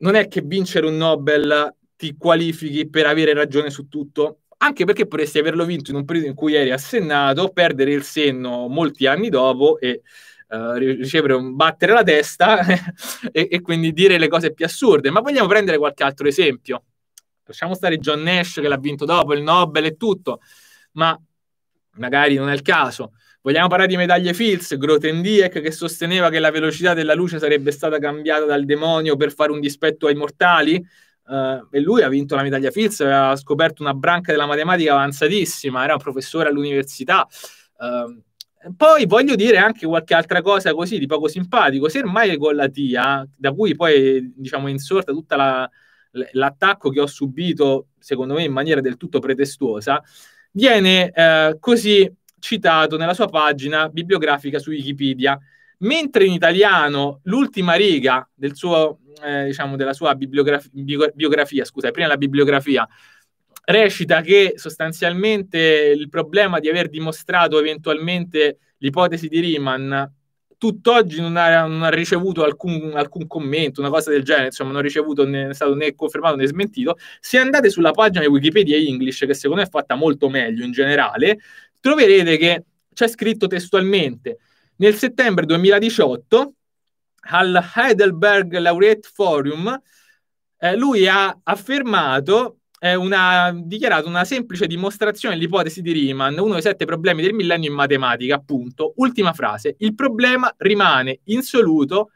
non è che vincere un Nobel ti qualifichi per avere ragione su tutto, anche perché potresti averlo vinto in un periodo in cui eri assennato, perdere il senno molti anni dopo e uh, ricevere un battere la testa [laughs] e, e, quindi dire le cose più assurde. Ma vogliamo prendere qualche altro esempio. Lasciamo stare John Nash che l'ha vinto dopo il Nobel e tutto, ma magari non è il caso. Vogliamo parlare di medaglie Fields, Grotendieck che sosteneva che la velocità della luce sarebbe stata cambiata dal demonio per fare un dispetto ai mortali? Uh, e lui ha vinto la medaglia Fields, aveva scoperto una branca della matematica avanzatissima, era un professore all'università. Uh, poi voglio dire anche qualche altra cosa così di poco simpatico. Se Semmai con la TIA, da cui poi diciamo insorta tutta la, l'attacco che ho subito, secondo me in maniera del tutto pretestuosa, viene eh, così citato nella sua pagina bibliografica su Wikipedia, mentre in italiano l'ultima riga del suo, eh, diciamo, della sua bibliograf- biografia, scusa, prima la bibliografia, recita che sostanzialmente il problema di aver dimostrato eventualmente l'ipotesi di Riemann tutt'oggi non ha, non ha ricevuto alcun, alcun, commento, una cosa del genere, insomma non ha ricevuto né, è stato né confermato né smentito. Se andate sulla pagina di Wikipedia English, che secondo me è fatta molto meglio in generale, troverete che c'è scritto testualmente nel settembre 2018 al Heidelberg Laureate Forum eh, lui ha affermato eh, una, dichiarato una semplice dimostrazione dell'ipotesi di Riemann, uno dei sette problemi del millennio in matematica, appunto. Ultima frase, il problema rimane insoluto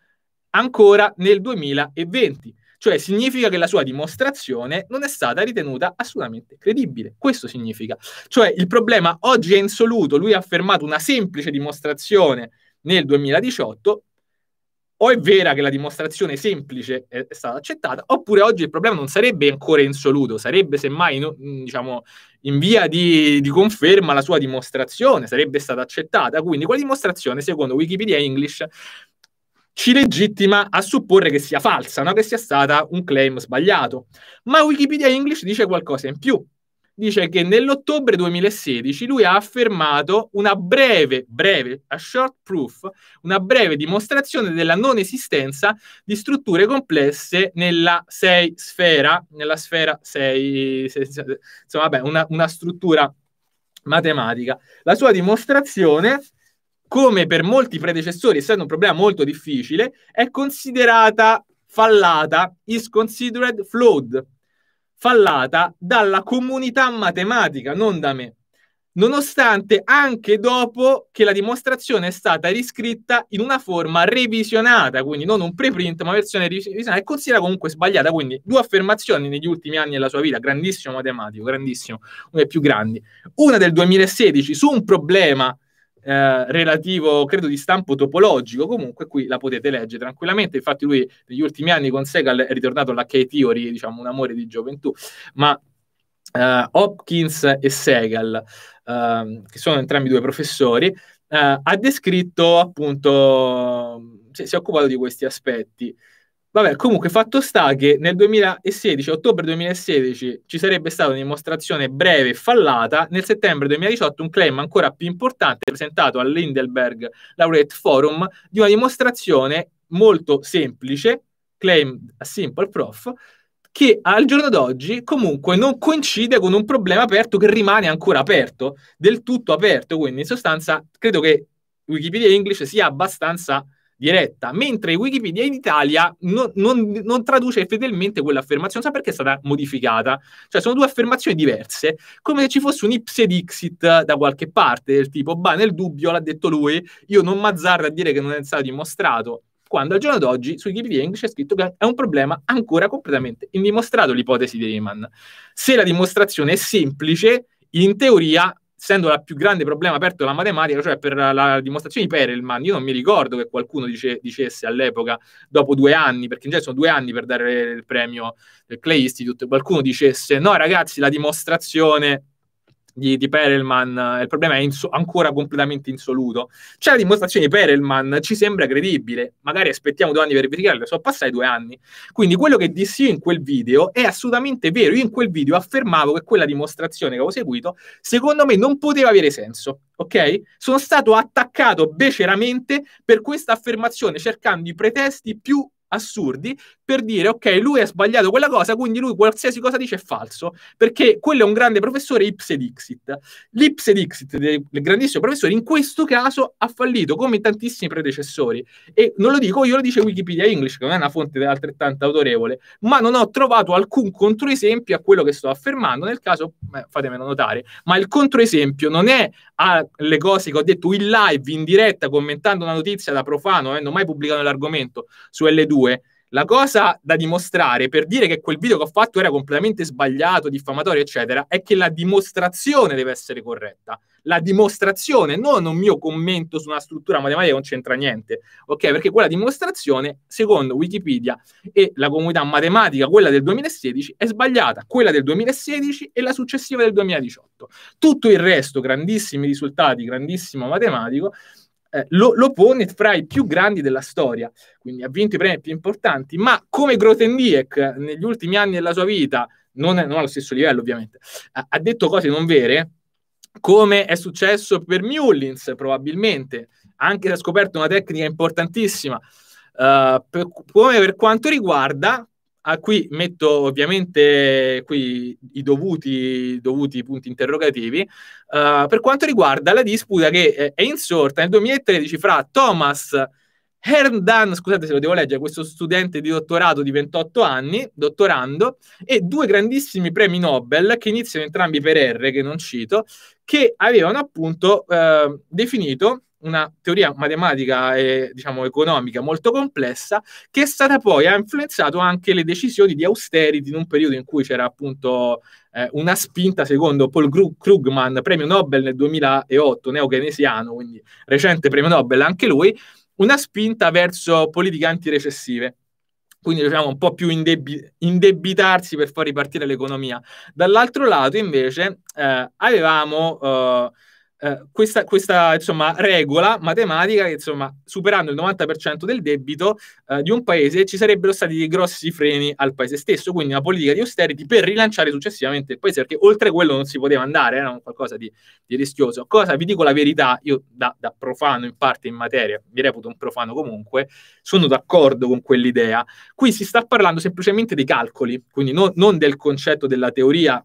ancora nel 2020. Cioè significa che la sua dimostrazione non è stata ritenuta assolutamente credibile. Questo significa. Cioè il problema oggi è insoluto. Lui ha affermato una semplice dimostrazione nel 2018. O è vera che la dimostrazione semplice è stata accettata, oppure oggi il problema non sarebbe ancora insoluto, sarebbe semmai mm, diciamo, in via di, di conferma la sua dimostrazione, sarebbe stata accettata. Quindi quella dimostrazione, secondo Wikipedia English, ci legittima a supporre che sia falsa, no? che sia stato un claim sbagliato. Ma Wikipedia English dice qualcosa in più. Dice che nell'ottobre 2016 lui ha affermato una breve, breve, a short proof, una breve dimostrazione della non esistenza di strutture complesse nella 6 sfera, nella sfera 6, insomma, vabbè, una, una struttura matematica. La sua dimostrazione come per molti predecessori, essendo un problema molto difficile, è considerata fallata, is considered flawed, fallata dalla comunità matematica, non da me, nonostante anche dopo che la dimostrazione è stata riscritta in una forma revisionata, quindi non un preprint, ma versione revisionata, è considerata comunque sbagliata. Quindi due affermazioni negli ultimi anni della sua vita, grandissimo matematico, grandissimo, uno dei più grandi. Una del 2016 su un problema eh, relativo, credo, di stampo topologico. Comunque qui la potete leggere tranquillamente. Infatti lui negli ultimi anni con Segal è ritornato alla K-Theory, diciamo un amore di gioventù, ma eh, Hopkins e Segal, eh, che sono entrambi due professori, eh, ha descritto appunto, si è occupato di questi aspetti. Vabbè, comunque fatto sta che nel 2016, ottobre 2016, ci sarebbe stata una dimostrazione breve e fallata. Nel settembre 2018 un claim ancora più importante presentato all'Indelberg Laureate Forum di una dimostrazione molto semplice, claim a simple prof, che al giorno d'oggi comunque non coincide con un problema aperto che rimane ancora aperto, del tutto aperto. Quindi in sostanza credo che Wikipedia English sia abbastanza diretta, mentre Wikipedia in Italia non, non, non traduce fedelmente quell'affermazione, sa perché è stata modificata. Cioè sono due affermazioni diverse, come se ci fosse un ipse dixit da qualche parte, del tipo, bah, nel dubbio l'ha detto lui, io non mazzarro a dire che non è stato dimostrato, quando al giorno d'oggi su Wikipedia English è scritto che è un problema ancora completamente indimostrato l'ipotesi di Riemann. Se la dimostrazione è semplice, in teoria essendo il più grande problema aperto della matematica, cioè per la dimostrazione di Perelman, io non mi ricordo che qualcuno dice, dicesse all'epoca, dopo due anni, perché in genere sono due anni per dare il premio del Clay Institute, qualcuno dicesse no ragazzi la dimostrazione di, di Perelman, eh, il problema è inso- ancora completamente insoluto. C'è cioè, la dimostrazione di Perelman, ci sembra credibile, magari aspettiamo due anni per verificarlo, sono passati due anni. Quindi quello che dissi io in quel video è assolutamente vero, io in quel video affermavo che quella dimostrazione che avevo seguito, secondo me non poteva avere senso, ok? Sono stato attaccato beceramente per questa affermazione, cercando i pretesti più assurdi per dire ok, lui ha sbagliato quella cosa, quindi lui qualsiasi cosa dice è falso, perché quello è un grande professore ipse dixit. L'ipse dixit del grandissimo professore in questo caso ha fallito come tantissimi predecessori e non lo dico io, lo dice Wikipedia English, che non è una fonte altrettanto autorevole, ma non ho trovato alcun controesempio a quello che sto affermando, nel caso beh, fatemelo notare, ma il controesempio non è alle ah, cose che ho detto in live, in diretta, commentando una notizia da profano, avendo mai pubblicato l'argomento su L2, la cosa da dimostrare per dire che quel video che ho fatto era completamente sbagliato, diffamatorio, eccetera, è che la dimostrazione deve essere corretta. La dimostrazione, non un mio commento su una struttura matematica non c'entra niente, ok? Perché quella dimostrazione, secondo Wikipedia e la comunità matematica, quella del 2016, è sbagliata, quella del 2016 e la successiva del 2018. Tutto il resto, grandissimi risultati, grandissimo matematico, eh, lo, lo, pone fra i più grandi della storia, quindi ha vinto i premi più importanti, ma come Grothendieck eh, negli ultimi anni della sua vita, non, è, non allo stesso livello ovviamente, ha, ha detto cose non vere, come è successo per Mullins probabilmente, anche se ha scoperto una tecnica importantissima, Uh, per, come per quanto riguarda Ah, qui metto ovviamente qui i dovuti, dovuti punti interrogativi uh, per quanto riguarda la disputa che eh, è insorta nel 2013 fra Thomas Herndan, scusate se lo devo leggere, questo studente di dottorato di 28 anni, dottorando, e due grandissimi premi Nobel che iniziano entrambi per R, che non cito, che avevano appunto eh, definito una teoria matematica e diciamo economica molto complessa che è stata poi ha influenzato anche le decisioni di austerity in un periodo in cui c'era appunto eh, una spinta secondo Paul Krugman, premio Nobel nel 2008, neo-keynesiano, quindi recente premio Nobel anche lui, una spinta verso politiche antirecessive quindi diciamo un po' più indebi- indebitarsi per far ripartire l'economia. Dall'altro lato invece eh, avevamo eh, eh, questa, questa insomma, regola matematica che insomma, superando il 90% del debito eh, di un paese ci sarebbero stati dei grossi freni al paese stesso, quindi una politica di austerity per rilanciare successivamente il paese, perché oltre quello non si poteva andare, era qualcosa di, di, rischioso. Cosa vi dico la verità, io da, da profano in parte in materia, mi reputo un profano comunque, sono d'accordo con quell'idea. Qui si sta parlando semplicemente dei calcoli, quindi non, non del concetto della teoria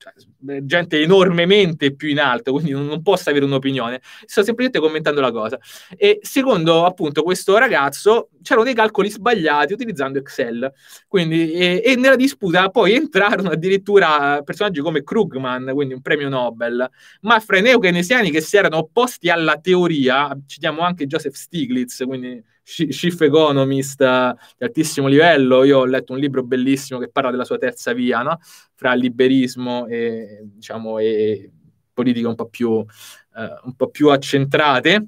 cioè, eh, gente enormemente più in alto, quindi non, non possa avere un'opinione. Sto semplicemente commentando la cosa. E secondo appunto questo ragazzo c'erano dei calcoli sbagliati utilizzando Excel. Quindi, e, e nella disputa poi entrarono addirittura personaggi come Krugman, quindi un premio Nobel, ma fra i neokeynesiani che si erano opposti alla teoria, citiamo anche Joseph Stiglitz, quindi chief economist eh, di altissimo livello, io ho letto un libro bellissimo che parla della sua terza via, no? fra liberismo e, diciamo, e politiche un po' più, eh, un po più accentrate.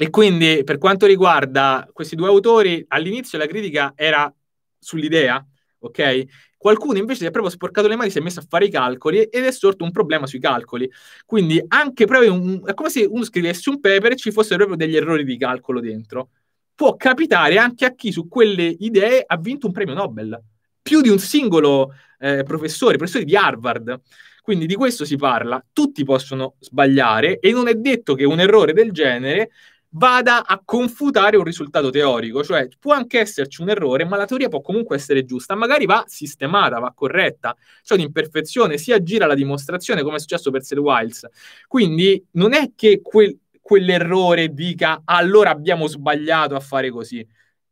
E quindi per quanto riguarda questi due autori, all'inizio la critica era sull'idea, ok? Qualcuno invece si è proprio sporcato le mani, si è messo a fare i calcoli ed è sorto un problema sui calcoli. Quindi anche proprio un, è come se uno scrivesse un paper e ci fossero proprio degli errori di calcolo dentro può capitare anche a chi su quelle idee ha vinto un premio Nobel, più di un singolo eh, professore, professori di Harvard. Quindi di questo si parla, tutti possono sbagliare e non è detto che un errore del genere vada a confutare un risultato teorico, cioè può anche esserci un errore, ma la teoria può comunque essere giusta, magari va sistemata, va corretta, c'è un'imperfezione, si aggira la dimostrazione come è successo per Seth Wiles. Quindi non è che quel, quell'errore e dica allora abbiamo sbagliato a fare così.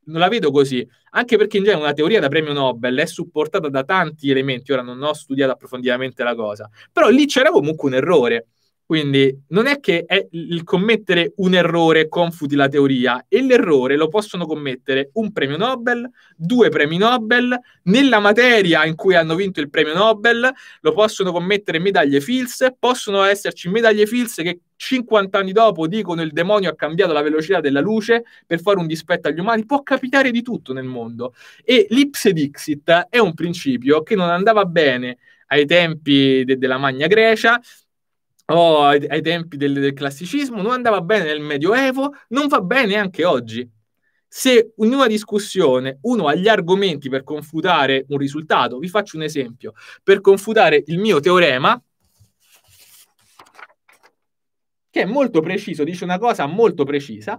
Non la vedo così, anche perché in genere una teoria da premio Nobel è supportata da tanti elementi, ora non ho studiato approfonditamente la cosa, però lì c'era comunque un errore quindi non è che è il commettere un errore confuti la teoria, e l'errore lo possono commettere un premio Nobel, due premi Nobel, nella materia in cui hanno vinto il premio Nobel, lo possono commettere medaglie Fields, possono esserci medaglie Fields che 50 anni dopo dicono il demonio ha cambiato la velocità della luce per fare un dispetto agli umani, può capitare di tutto nel mondo. E l'ipse dixit è un principio che non andava bene ai tempi de- della Magna Grecia, o oh, ai, ai tempi del, del, classicismo, non andava bene nel Medioevo, non va bene anche oggi. Se in una discussione uno ha gli argomenti per confutare un risultato, vi faccio un esempio, per confutare il mio teorema, che è molto preciso, dice una cosa molto precisa,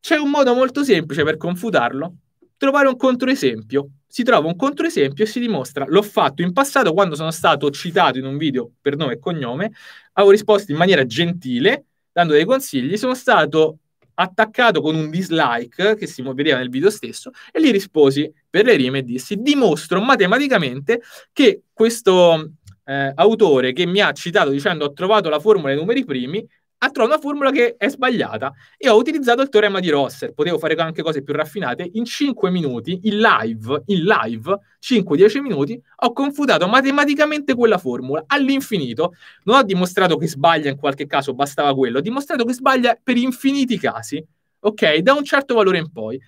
c'è un modo molto semplice per confutarlo, trovare un controesempio si trova un controesempio e si dimostra l'ho fatto in passato quando sono stato citato in un video per nome e cognome, avevo risposto in maniera gentile, dando dei consigli, sono stato attaccato con un dislike che si vedeva nel video stesso e gli risposi per le rime e dissi dimostro matematicamente che questo eh, autore che mi ha citato dicendo ho trovato la formula dei numeri primi ha trovato una formula che è sbagliata e ho utilizzato il teorema di Rosser, potevo fare anche cose più raffinate, in 5 minuti, in live, in live, 5-10 minuti, ho confutato matematicamente quella formula all'infinito, non ho dimostrato che sbaglia in qualche caso, bastava quello, ho dimostrato che sbaglia per infiniti casi, ok? Da un certo valore in poi.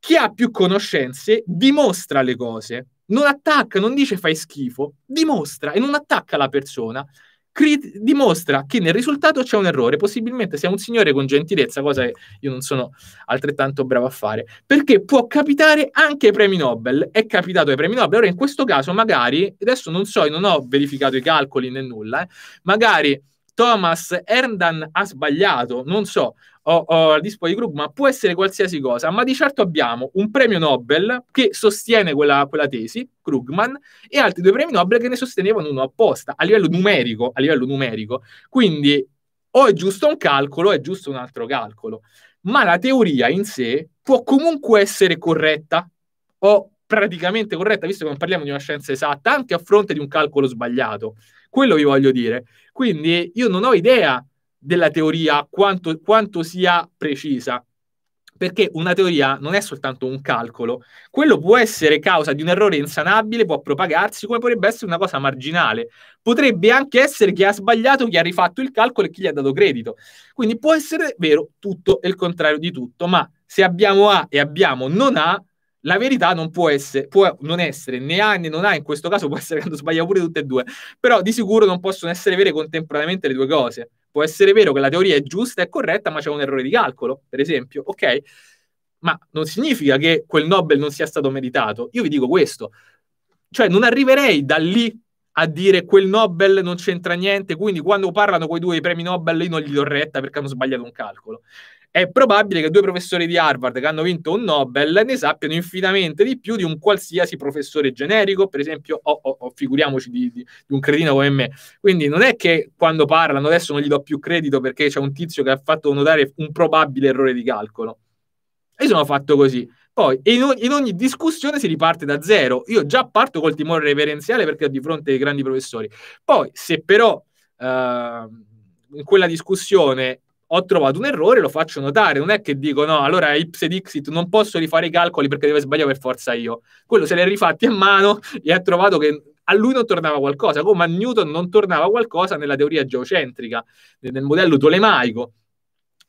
Chi ha più conoscenze dimostra le cose, non attacca, non dice fai schifo, dimostra e non attacca la persona crit- dimostra che nel risultato c'è un errore, possibilmente sia un signore con gentilezza, cosa che io non sono altrettanto bravo a fare, perché può capitare anche ai premi Nobel, è capitato ai premi Nobel, ora in questo caso magari, adesso non so, non ho verificato i calcoli né nulla, eh, magari Thomas Erdan ha sbagliato, non so, ho, ho dispo di Krug, ma può essere qualsiasi cosa, ma di certo abbiamo un premio Nobel che sostiene quella, quella tesi, Krugman, e altri due premi Nobel che ne sostenevano uno apposta, a livello numerico, a livello numerico. Quindi o è giusto un calcolo o è giusto un altro calcolo. Ma la teoria in sé può comunque essere corretta o praticamente corretta, visto che non parliamo di una scienza esatta, anche a fronte di un calcolo sbagliato. Quello vi voglio dire. Quindi io non ho idea della teoria quanto, quanto sia precisa, perché una teoria non è soltanto un calcolo. Quello può essere causa di un errore insanabile, può propagarsi, come potrebbe essere una cosa marginale. Potrebbe anche essere chi ha sbagliato, chi ha rifatto il calcolo e chi gli ha dato credito. Quindi può essere vero tutto e il contrario di tutto, ma se abbiamo A e abbiamo non A, la verità non può essere, può non essere né A né non A, in questo caso può essere che hanno sbagliato pure tutte e due, però di sicuro non possono essere vere contemporaneamente le due cose. Può essere vero che la teoria è giusta e corretta, ma c'è un errore di calcolo, per esempio, ok? Ma non significa che quel Nobel non sia stato meritato. Io vi dico questo, cioè non arriverei da lì a dire quel Nobel non c'entra niente, quindi quando parlano quei due premi Nobel io non gli do retta perché hanno sbagliato un calcolo è probabile che due professori di Harvard che hanno vinto un Nobel ne sappiano infinitamente di più di un qualsiasi professore generico, per esempio, o, oh, oh, oh, figuriamoci di, di, di, un cretino come me. Quindi non è che quando parlano adesso non gli do più credito perché c'è un tizio che ha fatto notare un probabile errore di calcolo. Io sono fatto così. Poi in, ogni, in ogni discussione si riparte da zero. Io già parto col timore reverenziale perché ho di fronte ai grandi professori. Poi, se però... Uh, in quella discussione ho trovato un errore, lo faccio notare. Non è che dico no, allora ips Dixit non posso rifare i calcoli perché deve sbagliare per forza io. Quello se l'è rifatti a mano e ha trovato che a lui non tornava qualcosa, come a Newton non tornava qualcosa nella teoria geocentrica, nel modello tolemaico.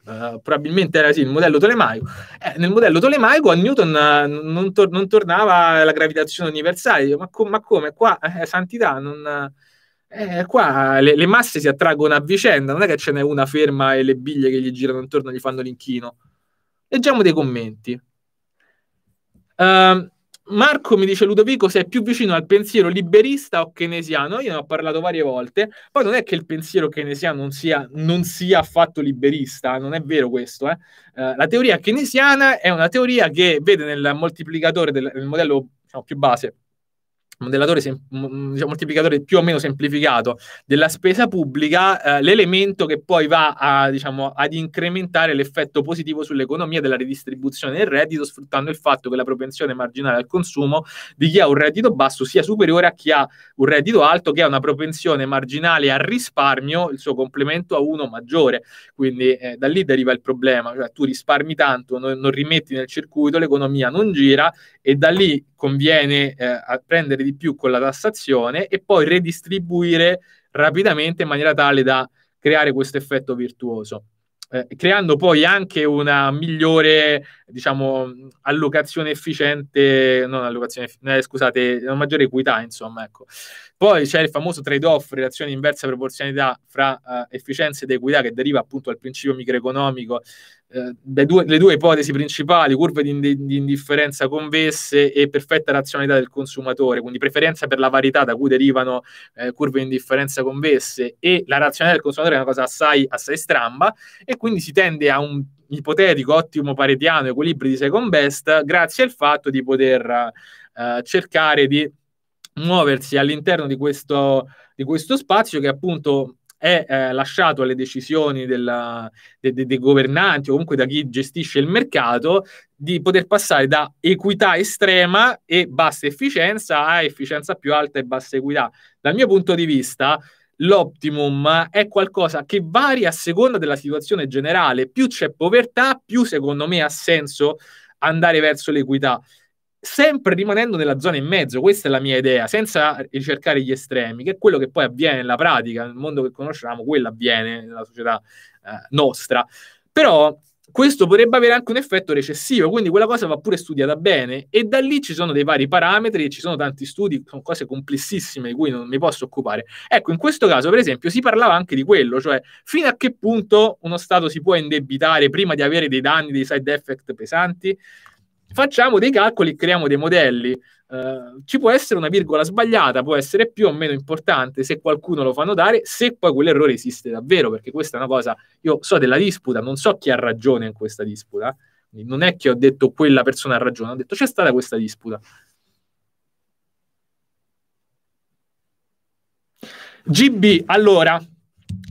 Uh, probabilmente era sì il modello tolemaico. Eh, nel modello tolemaico a Newton uh, non, tor- non, tornava la gravitazione universale. Ma, co- ma come? Qua, eh, santità, non... Uh eh, qua le, le, masse si attraggono a vicenda, non è che ce n'è una ferma e le biglie che gli girano intorno gli fanno l'inchino. Leggiamo dei commenti. Uh, Marco mi dice Ludovico se è più vicino al pensiero liberista o keynesiano, io ne ho parlato varie volte, poi non è che il pensiero keynesiano non sia, non sia affatto liberista, non è vero questo. Eh? Uh, la teoria keynesiana è una teoria che vede nel moltiplicatore del nel modello diciamo, più base modellatore sem- diciamo, moltiplicatore più o meno semplificato della spesa pubblica, eh, l'elemento che poi va a, diciamo, ad incrementare l'effetto positivo sull'economia della ridistribuzione del reddito, sfruttando il fatto che la propensione marginale al consumo di chi ha un reddito basso sia superiore a chi ha un reddito alto, che ha una propensione marginale al risparmio, il suo complemento a uno maggiore. Quindi eh, da lì deriva il problema, cioè tu risparmi tanto, non, non rimetti nel circuito, l'economia non gira e da lì conviene eh, prendere di più con la tassazione e poi redistribuire rapidamente in maniera tale da creare questo effetto virtuoso. Eh, creando poi anche una migliore, diciamo, allocazione efficiente, non allocazione, eh, scusate, una maggiore equità, insomma, ecco. Poi c'è il famoso trade-off, relazione inversa proporzionalità fra eh, efficienza ed equità che deriva appunto dal principio microeconomico eh, due, le due ipotesi principali, curve di, di, indifferenza convesse e perfetta razionalità del consumatore, quindi preferenza per la varietà da cui derivano eh, curve di indifferenza convesse e la razionalità del consumatore è una cosa assai, assai stramba e quindi si tende a un ipotetico ottimo paretiano equilibrio di second best grazie al fatto di poter eh, cercare di muoversi all'interno di questo, di questo spazio che appunto è eh, lasciato alle decisioni della, de, de, dei governanti o comunque da chi gestisce il mercato di poter passare da equità estrema e bassa efficienza a efficienza più alta e bassa equità. Dal mio punto di vista, l'optimum è qualcosa che varia a seconda della situazione generale. Più c'è povertà, più secondo me ha senso andare verso l'equità sempre rimanendo nella zona in mezzo, questa è la mia idea, senza ricercare gli estremi, che è quello che poi avviene nella pratica, nel mondo che conosciamo, quello avviene nella società eh, nostra. Però questo potrebbe avere anche un effetto recessivo, quindi quella cosa va pure studiata bene e da lì ci sono dei vari parametri, ci sono tanti studi, sono cose complessissime di cui non mi posso occupare. Ecco, in questo caso, per esempio, si parlava anche di quello, cioè fino a che punto uno Stato si può indebitare prima di avere dei danni, dei side effect pesanti. Facciamo dei calcoli, creiamo dei modelli. Eh, ci può essere una virgola sbagliata, può essere più o meno importante se qualcuno lo fa notare, se poi quell'errore esiste davvero, perché questa è una cosa, io so della disputa, non so chi ha ragione in questa disputa, non è che ho detto quella persona ha ragione, ho detto c'è stata questa disputa. GB, allora,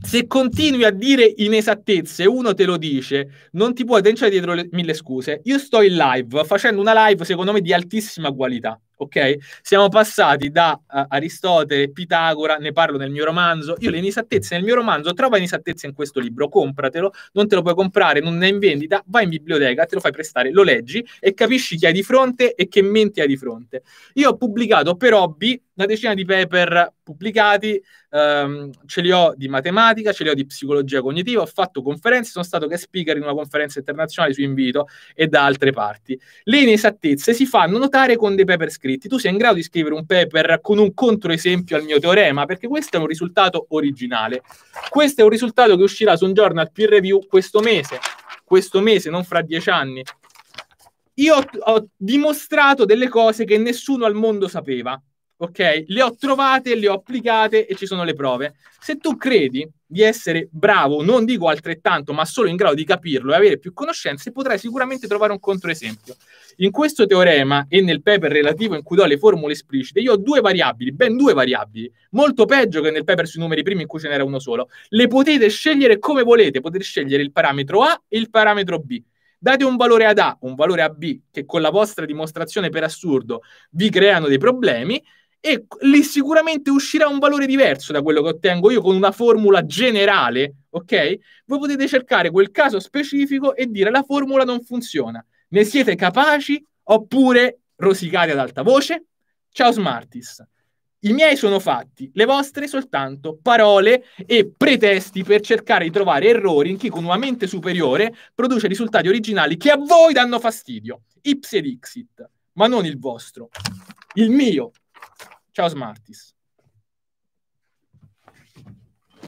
se continui a dire inesattezze, uno te lo dice, non ti puoi tenere dietro le mille scuse. Io sto in live facendo una live, secondo me, di altissima qualità. Ok? Siamo passati da uh, Aristotele, Pitagora, ne parlo nel mio romanzo. Io le inesattezze nel mio romanzo, trova inesattezze in questo libro, compratelo, non te lo puoi comprare, non è in vendita, vai in biblioteca, te lo fai prestare, lo leggi e capisci chi hai di fronte e che menti hai di fronte. Io ho pubblicato per hobby una decina di paper pubblicati, ehm, ce li ho di matematica, ce li ho di psicologia cognitiva, ho fatto conferenze, sono stato guest speaker in una conferenza internazionale su invito e da altre parti. Le inesattezze si fanno notare con dei paper scritti. Tu sei in grado di scrivere un paper con un controesempio al mio teorema, perché questo è un risultato originale. Questo è un risultato che uscirà su un journal peer review questo mese, questo mese, non fra dieci anni. Io ho, ho dimostrato delle cose che nessuno al mondo sapeva ok? Le ho trovate, le ho applicate e ci sono le prove. Se tu credi di essere bravo, non dico altrettanto, ma solo in grado di capirlo e avere più conoscenze, potrai sicuramente trovare un controesempio. In questo teorema e nel paper relativo in cui do le formule esplicite, io ho due variabili, ben due variabili, molto peggio che nel paper sui numeri primi in cui ce n'era uno solo. Le potete scegliere come volete, potete scegliere il parametro A e il parametro B date un valore ad A, un valore a B, che con la vostra dimostrazione per assurdo vi creano dei problemi, e lì sicuramente uscirà un valore diverso da quello che ottengo io con una formula generale, ok? Voi potete cercare quel caso specifico e dire la formula non funziona. Ne siete capaci oppure rosicate ad alta voce? Ciao Smartis. I miei sono fatti, le vostre soltanto parole e pretesti per cercare di trovare errori in chi con una mente superiore produce risultati originali che a voi danno fastidio. Ipse dixit, ma non il vostro. Il mio Ciao Smartis.